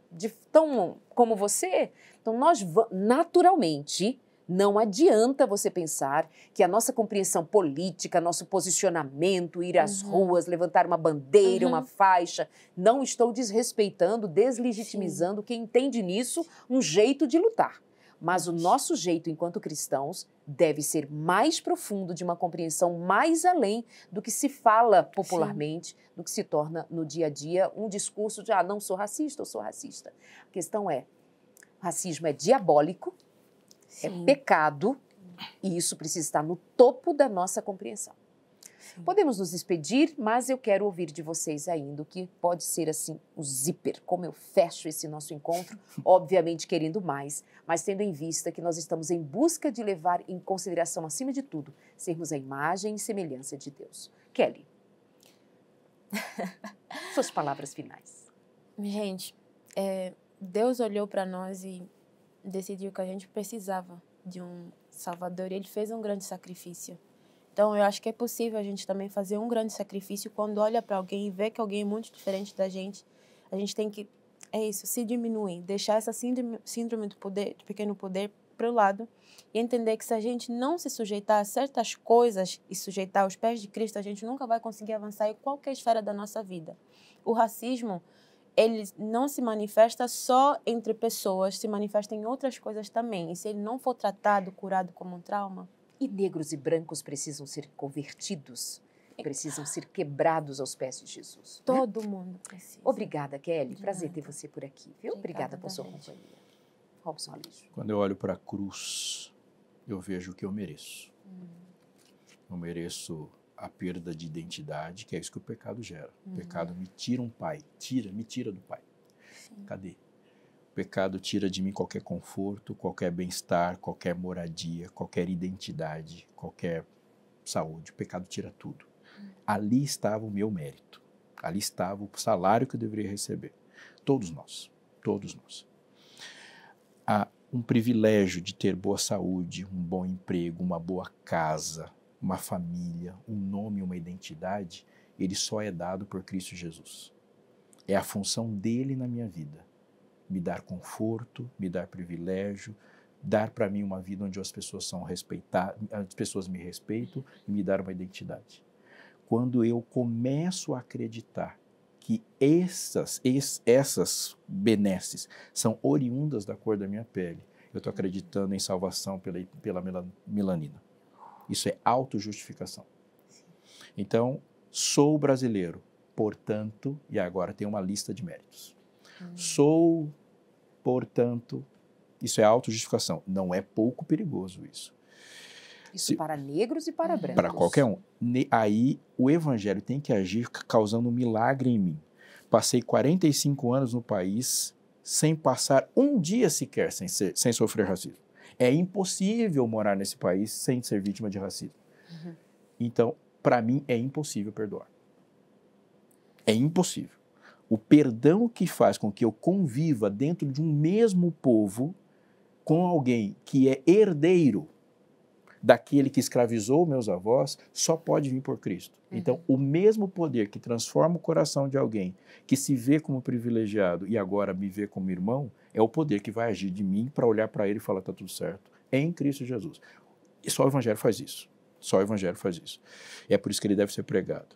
tão como você. Então, nós naturalmente não adianta você pensar que a nossa compreensão política, nosso posicionamento, ir às uhum. ruas, levantar uma bandeira, uhum. uma faixa, não estou desrespeitando, deslegitimizando Sim. quem entende nisso um jeito de lutar. Mas o nosso jeito enquanto cristãos deve ser mais profundo, de uma compreensão mais além do que se fala popularmente, Sim. do que se torna no dia a dia um discurso de ah, não sou racista, eu sou racista. A questão é, racismo é diabólico, é Sim. é pecado e isso precisa estar no topo da nossa compreensão. Podemos nos despedir, mas eu quero ouvir de vocês ainda o que pode ser assim o zíper, como eu fecho esse nosso encontro, obviamente querendo mais, mas tendo em vista que nós estamos em busca de levar em consideração, acima de tudo, sermos a imagem e semelhança de Deus. Kelly, suas palavras finais. Gente, é, Deus olhou para nós e decidiu que a gente precisava de um Salvador e ele fez um grande sacrifício. Então eu acho que é possível a gente também fazer um grande sacrifício quando olha para alguém e vê que alguém é muito diferente da gente. A gente tem que é isso, se diminuir, deixar essa síndrome, do poder, do pequeno poder para o lado e entender que se a gente não se sujeitar a certas coisas e sujeitar os pés de Cristo, a gente nunca vai conseguir avançar em qualquer esfera da nossa vida. O racismo ele não se manifesta só entre pessoas, se manifesta em outras coisas também. E se ele não for tratado, curado como um trauma. E negros e brancos precisam ser convertidos, precisam ser quebrados aos pés de Jesus. Né? Todo né? mundo precisa. Obrigada, Kelly. Prazer ter você por aqui, viu? Obrigada, pela por sua companhia. Robson Alixo. Quando eu olho para a cruz, eu vejo o que eu mereço. Hum. Eu mereço a perda de identidade, que é isso que o pecado gera. Uhum. O pecado me tira um pai, tira, me tira do pai. Sim. Cadê? O pecado tira de mim qualquer conforto, qualquer bem-estar, qualquer moradia, qualquer identidade, qualquer saúde. O pecado tira tudo. Uhum. Ali estava o meu mérito. Ali estava o salário que eu deveria receber. Todos nós, todos nós. Há ah, um privilégio de ter boa saúde, um bom emprego, uma boa casa, uma família, um nome, uma identidade, ele só é dado por Cristo Jesus. É a função dele na minha vida. Me dar conforto, me dar privilégio, dar para mim uma vida onde as pessoas são respeitadas, as pessoas me respeitam e me dar uma identidade. Quando eu começo a acreditar que essas, essas benesses são oriundas da cor da minha pele, eu estou acreditando em salvação pela, pela melanina. Isso é autojustificação. Então, sou brasileiro, portanto, e agora tem uma lista de méritos. Hum. Sou, portanto, isso é autojustificação. Não é pouco perigoso isso. Isso Se, para negros e para uhum. brancos. Para qualquer um. Ne, aí o evangelho tem que agir causando um milagre em mim. Passei 45 anos no país sem passar um dia sequer sem, ser, sem sofrer racismo. É impossível morar nesse país sem ser vítima de racismo. Uhum. Então, para mim, é impossível perdoar. É impossível. O perdão que faz com que eu conviva dentro de um mesmo povo com alguém que é herdeiro daquele que escravizou meus avós só pode vir por Cristo. Uhum. Então, o mesmo poder que transforma o coração de alguém que se vê como privilegiado e agora me vê como irmão, é o poder que vai agir de mim para olhar para ele e falar: está tudo certo. É em Cristo Jesus. E só o Evangelho faz isso. Só o Evangelho faz isso. E é por isso que ele deve ser pregado.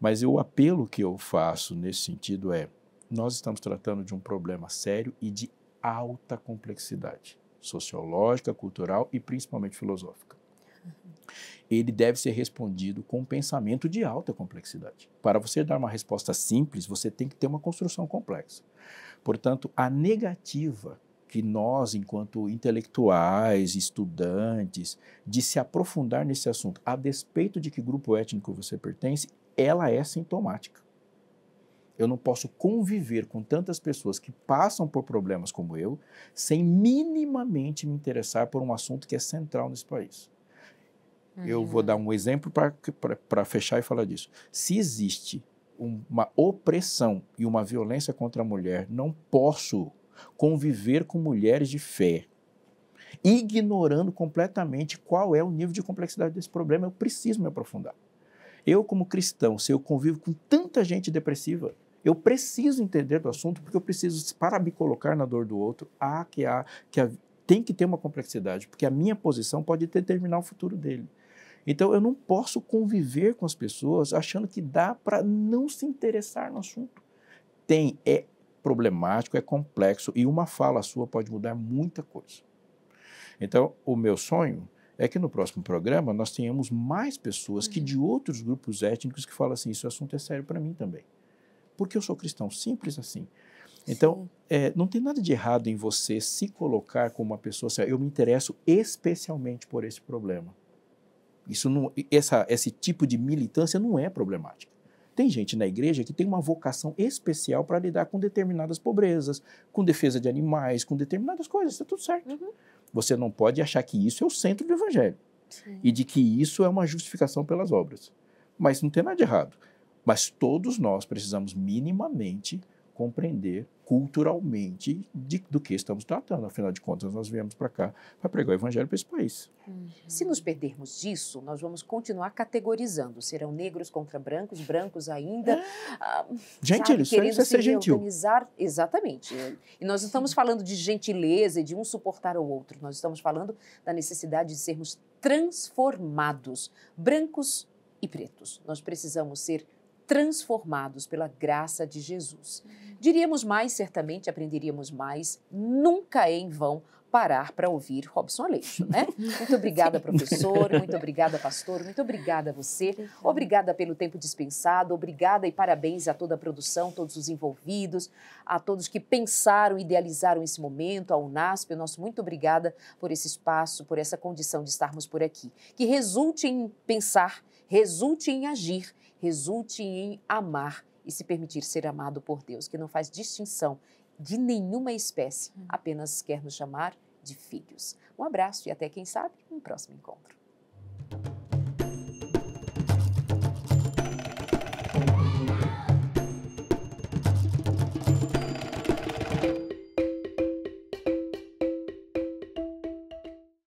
Mas o apelo que eu faço nesse sentido é: nós estamos tratando de um problema sério e de alta complexidade sociológica, cultural e principalmente filosófica ele deve ser respondido com um pensamento de alta complexidade. Para você dar uma resposta simples, você tem que ter uma construção complexa. Portanto, a negativa que nós, enquanto intelectuais, estudantes, de se aprofundar nesse assunto, a despeito de que grupo étnico você pertence, ela é sintomática. Eu não posso conviver com tantas pessoas que passam por problemas como eu, sem minimamente me interessar por um assunto que é central nesse país. Uhum. Eu vou uhum. dar um exemplo para fechar e falar disso. Se existe uma opressão e uma violência contra a mulher, não posso conviver com mulheres de fé, ignorando completamente qual é o nível de complexidade desse problema. Eu preciso me aprofundar. Eu, como cristão, se eu convivo com tanta gente depressiva, eu preciso entender do assunto porque eu preciso, para me colocar na dor do outro, há que, há, que há, tem que ter uma complexidade, porque a minha posição pode determinar o futuro dele. Então eu não posso conviver com as pessoas achando que dá para não se interessar no assunto. Tem, é problemático, é complexo e uma fala sua pode mudar muita coisa. Então, o meu sonho é que no próximo programa nós tenhamos mais pessoas uhum. que de outros grupos étnicos que falam assim: isso assunto é sério para mim também. Porque eu sou cristão, simples assim. Então, é, não tem nada de errado em você se colocar como uma pessoa assim. Eu me interesso especialmente por esse problema. Isso não, essa, esse tipo de militância não é problemática. Tem gente na igreja que tem uma vocação especial para lidar com determinadas pobrezas, com defesa de animais, com determinadas coisas, está tudo certo. Uhum. Você não pode achar que isso é o centro do evangelho Sim. e de que isso é uma justificação pelas obras. Mas não tem nada de errado. Mas todos nós precisamos minimamente compreender culturalmente de, do que estamos tratando. Afinal de contas, nós viemos para cá para pregar o evangelho para esse país. Uhum. Se nos perdermos disso, nós vamos continuar categorizando. Serão negros contra brancos, brancos ainda. É. Ah, isso é ser gentil. Exatamente. E nós não estamos falando de gentileza e de um suportar o outro. Nós estamos falando da necessidade de sermos transformados, brancos e pretos. Nós precisamos ser transformados transformados pela graça de Jesus. Uhum. Diríamos mais, certamente aprenderíamos mais, nunca é em vão parar para ouvir Robson Aleixo, né? Muito obrigada, professor, muito obrigada, pastor, muito obrigada a você, obrigada pelo tempo dispensado, obrigada e parabéns a toda a produção, todos os envolvidos, a todos que pensaram, idealizaram esse momento, ao NASP, o nosso muito obrigada por esse espaço, por essa condição de estarmos por aqui. Que resulte em pensar, resulte em agir resulte em amar e se permitir ser amado por Deus, que não faz distinção de nenhuma espécie, hum. apenas quer nos chamar de filhos. Um abraço e até, quem sabe, um próximo encontro.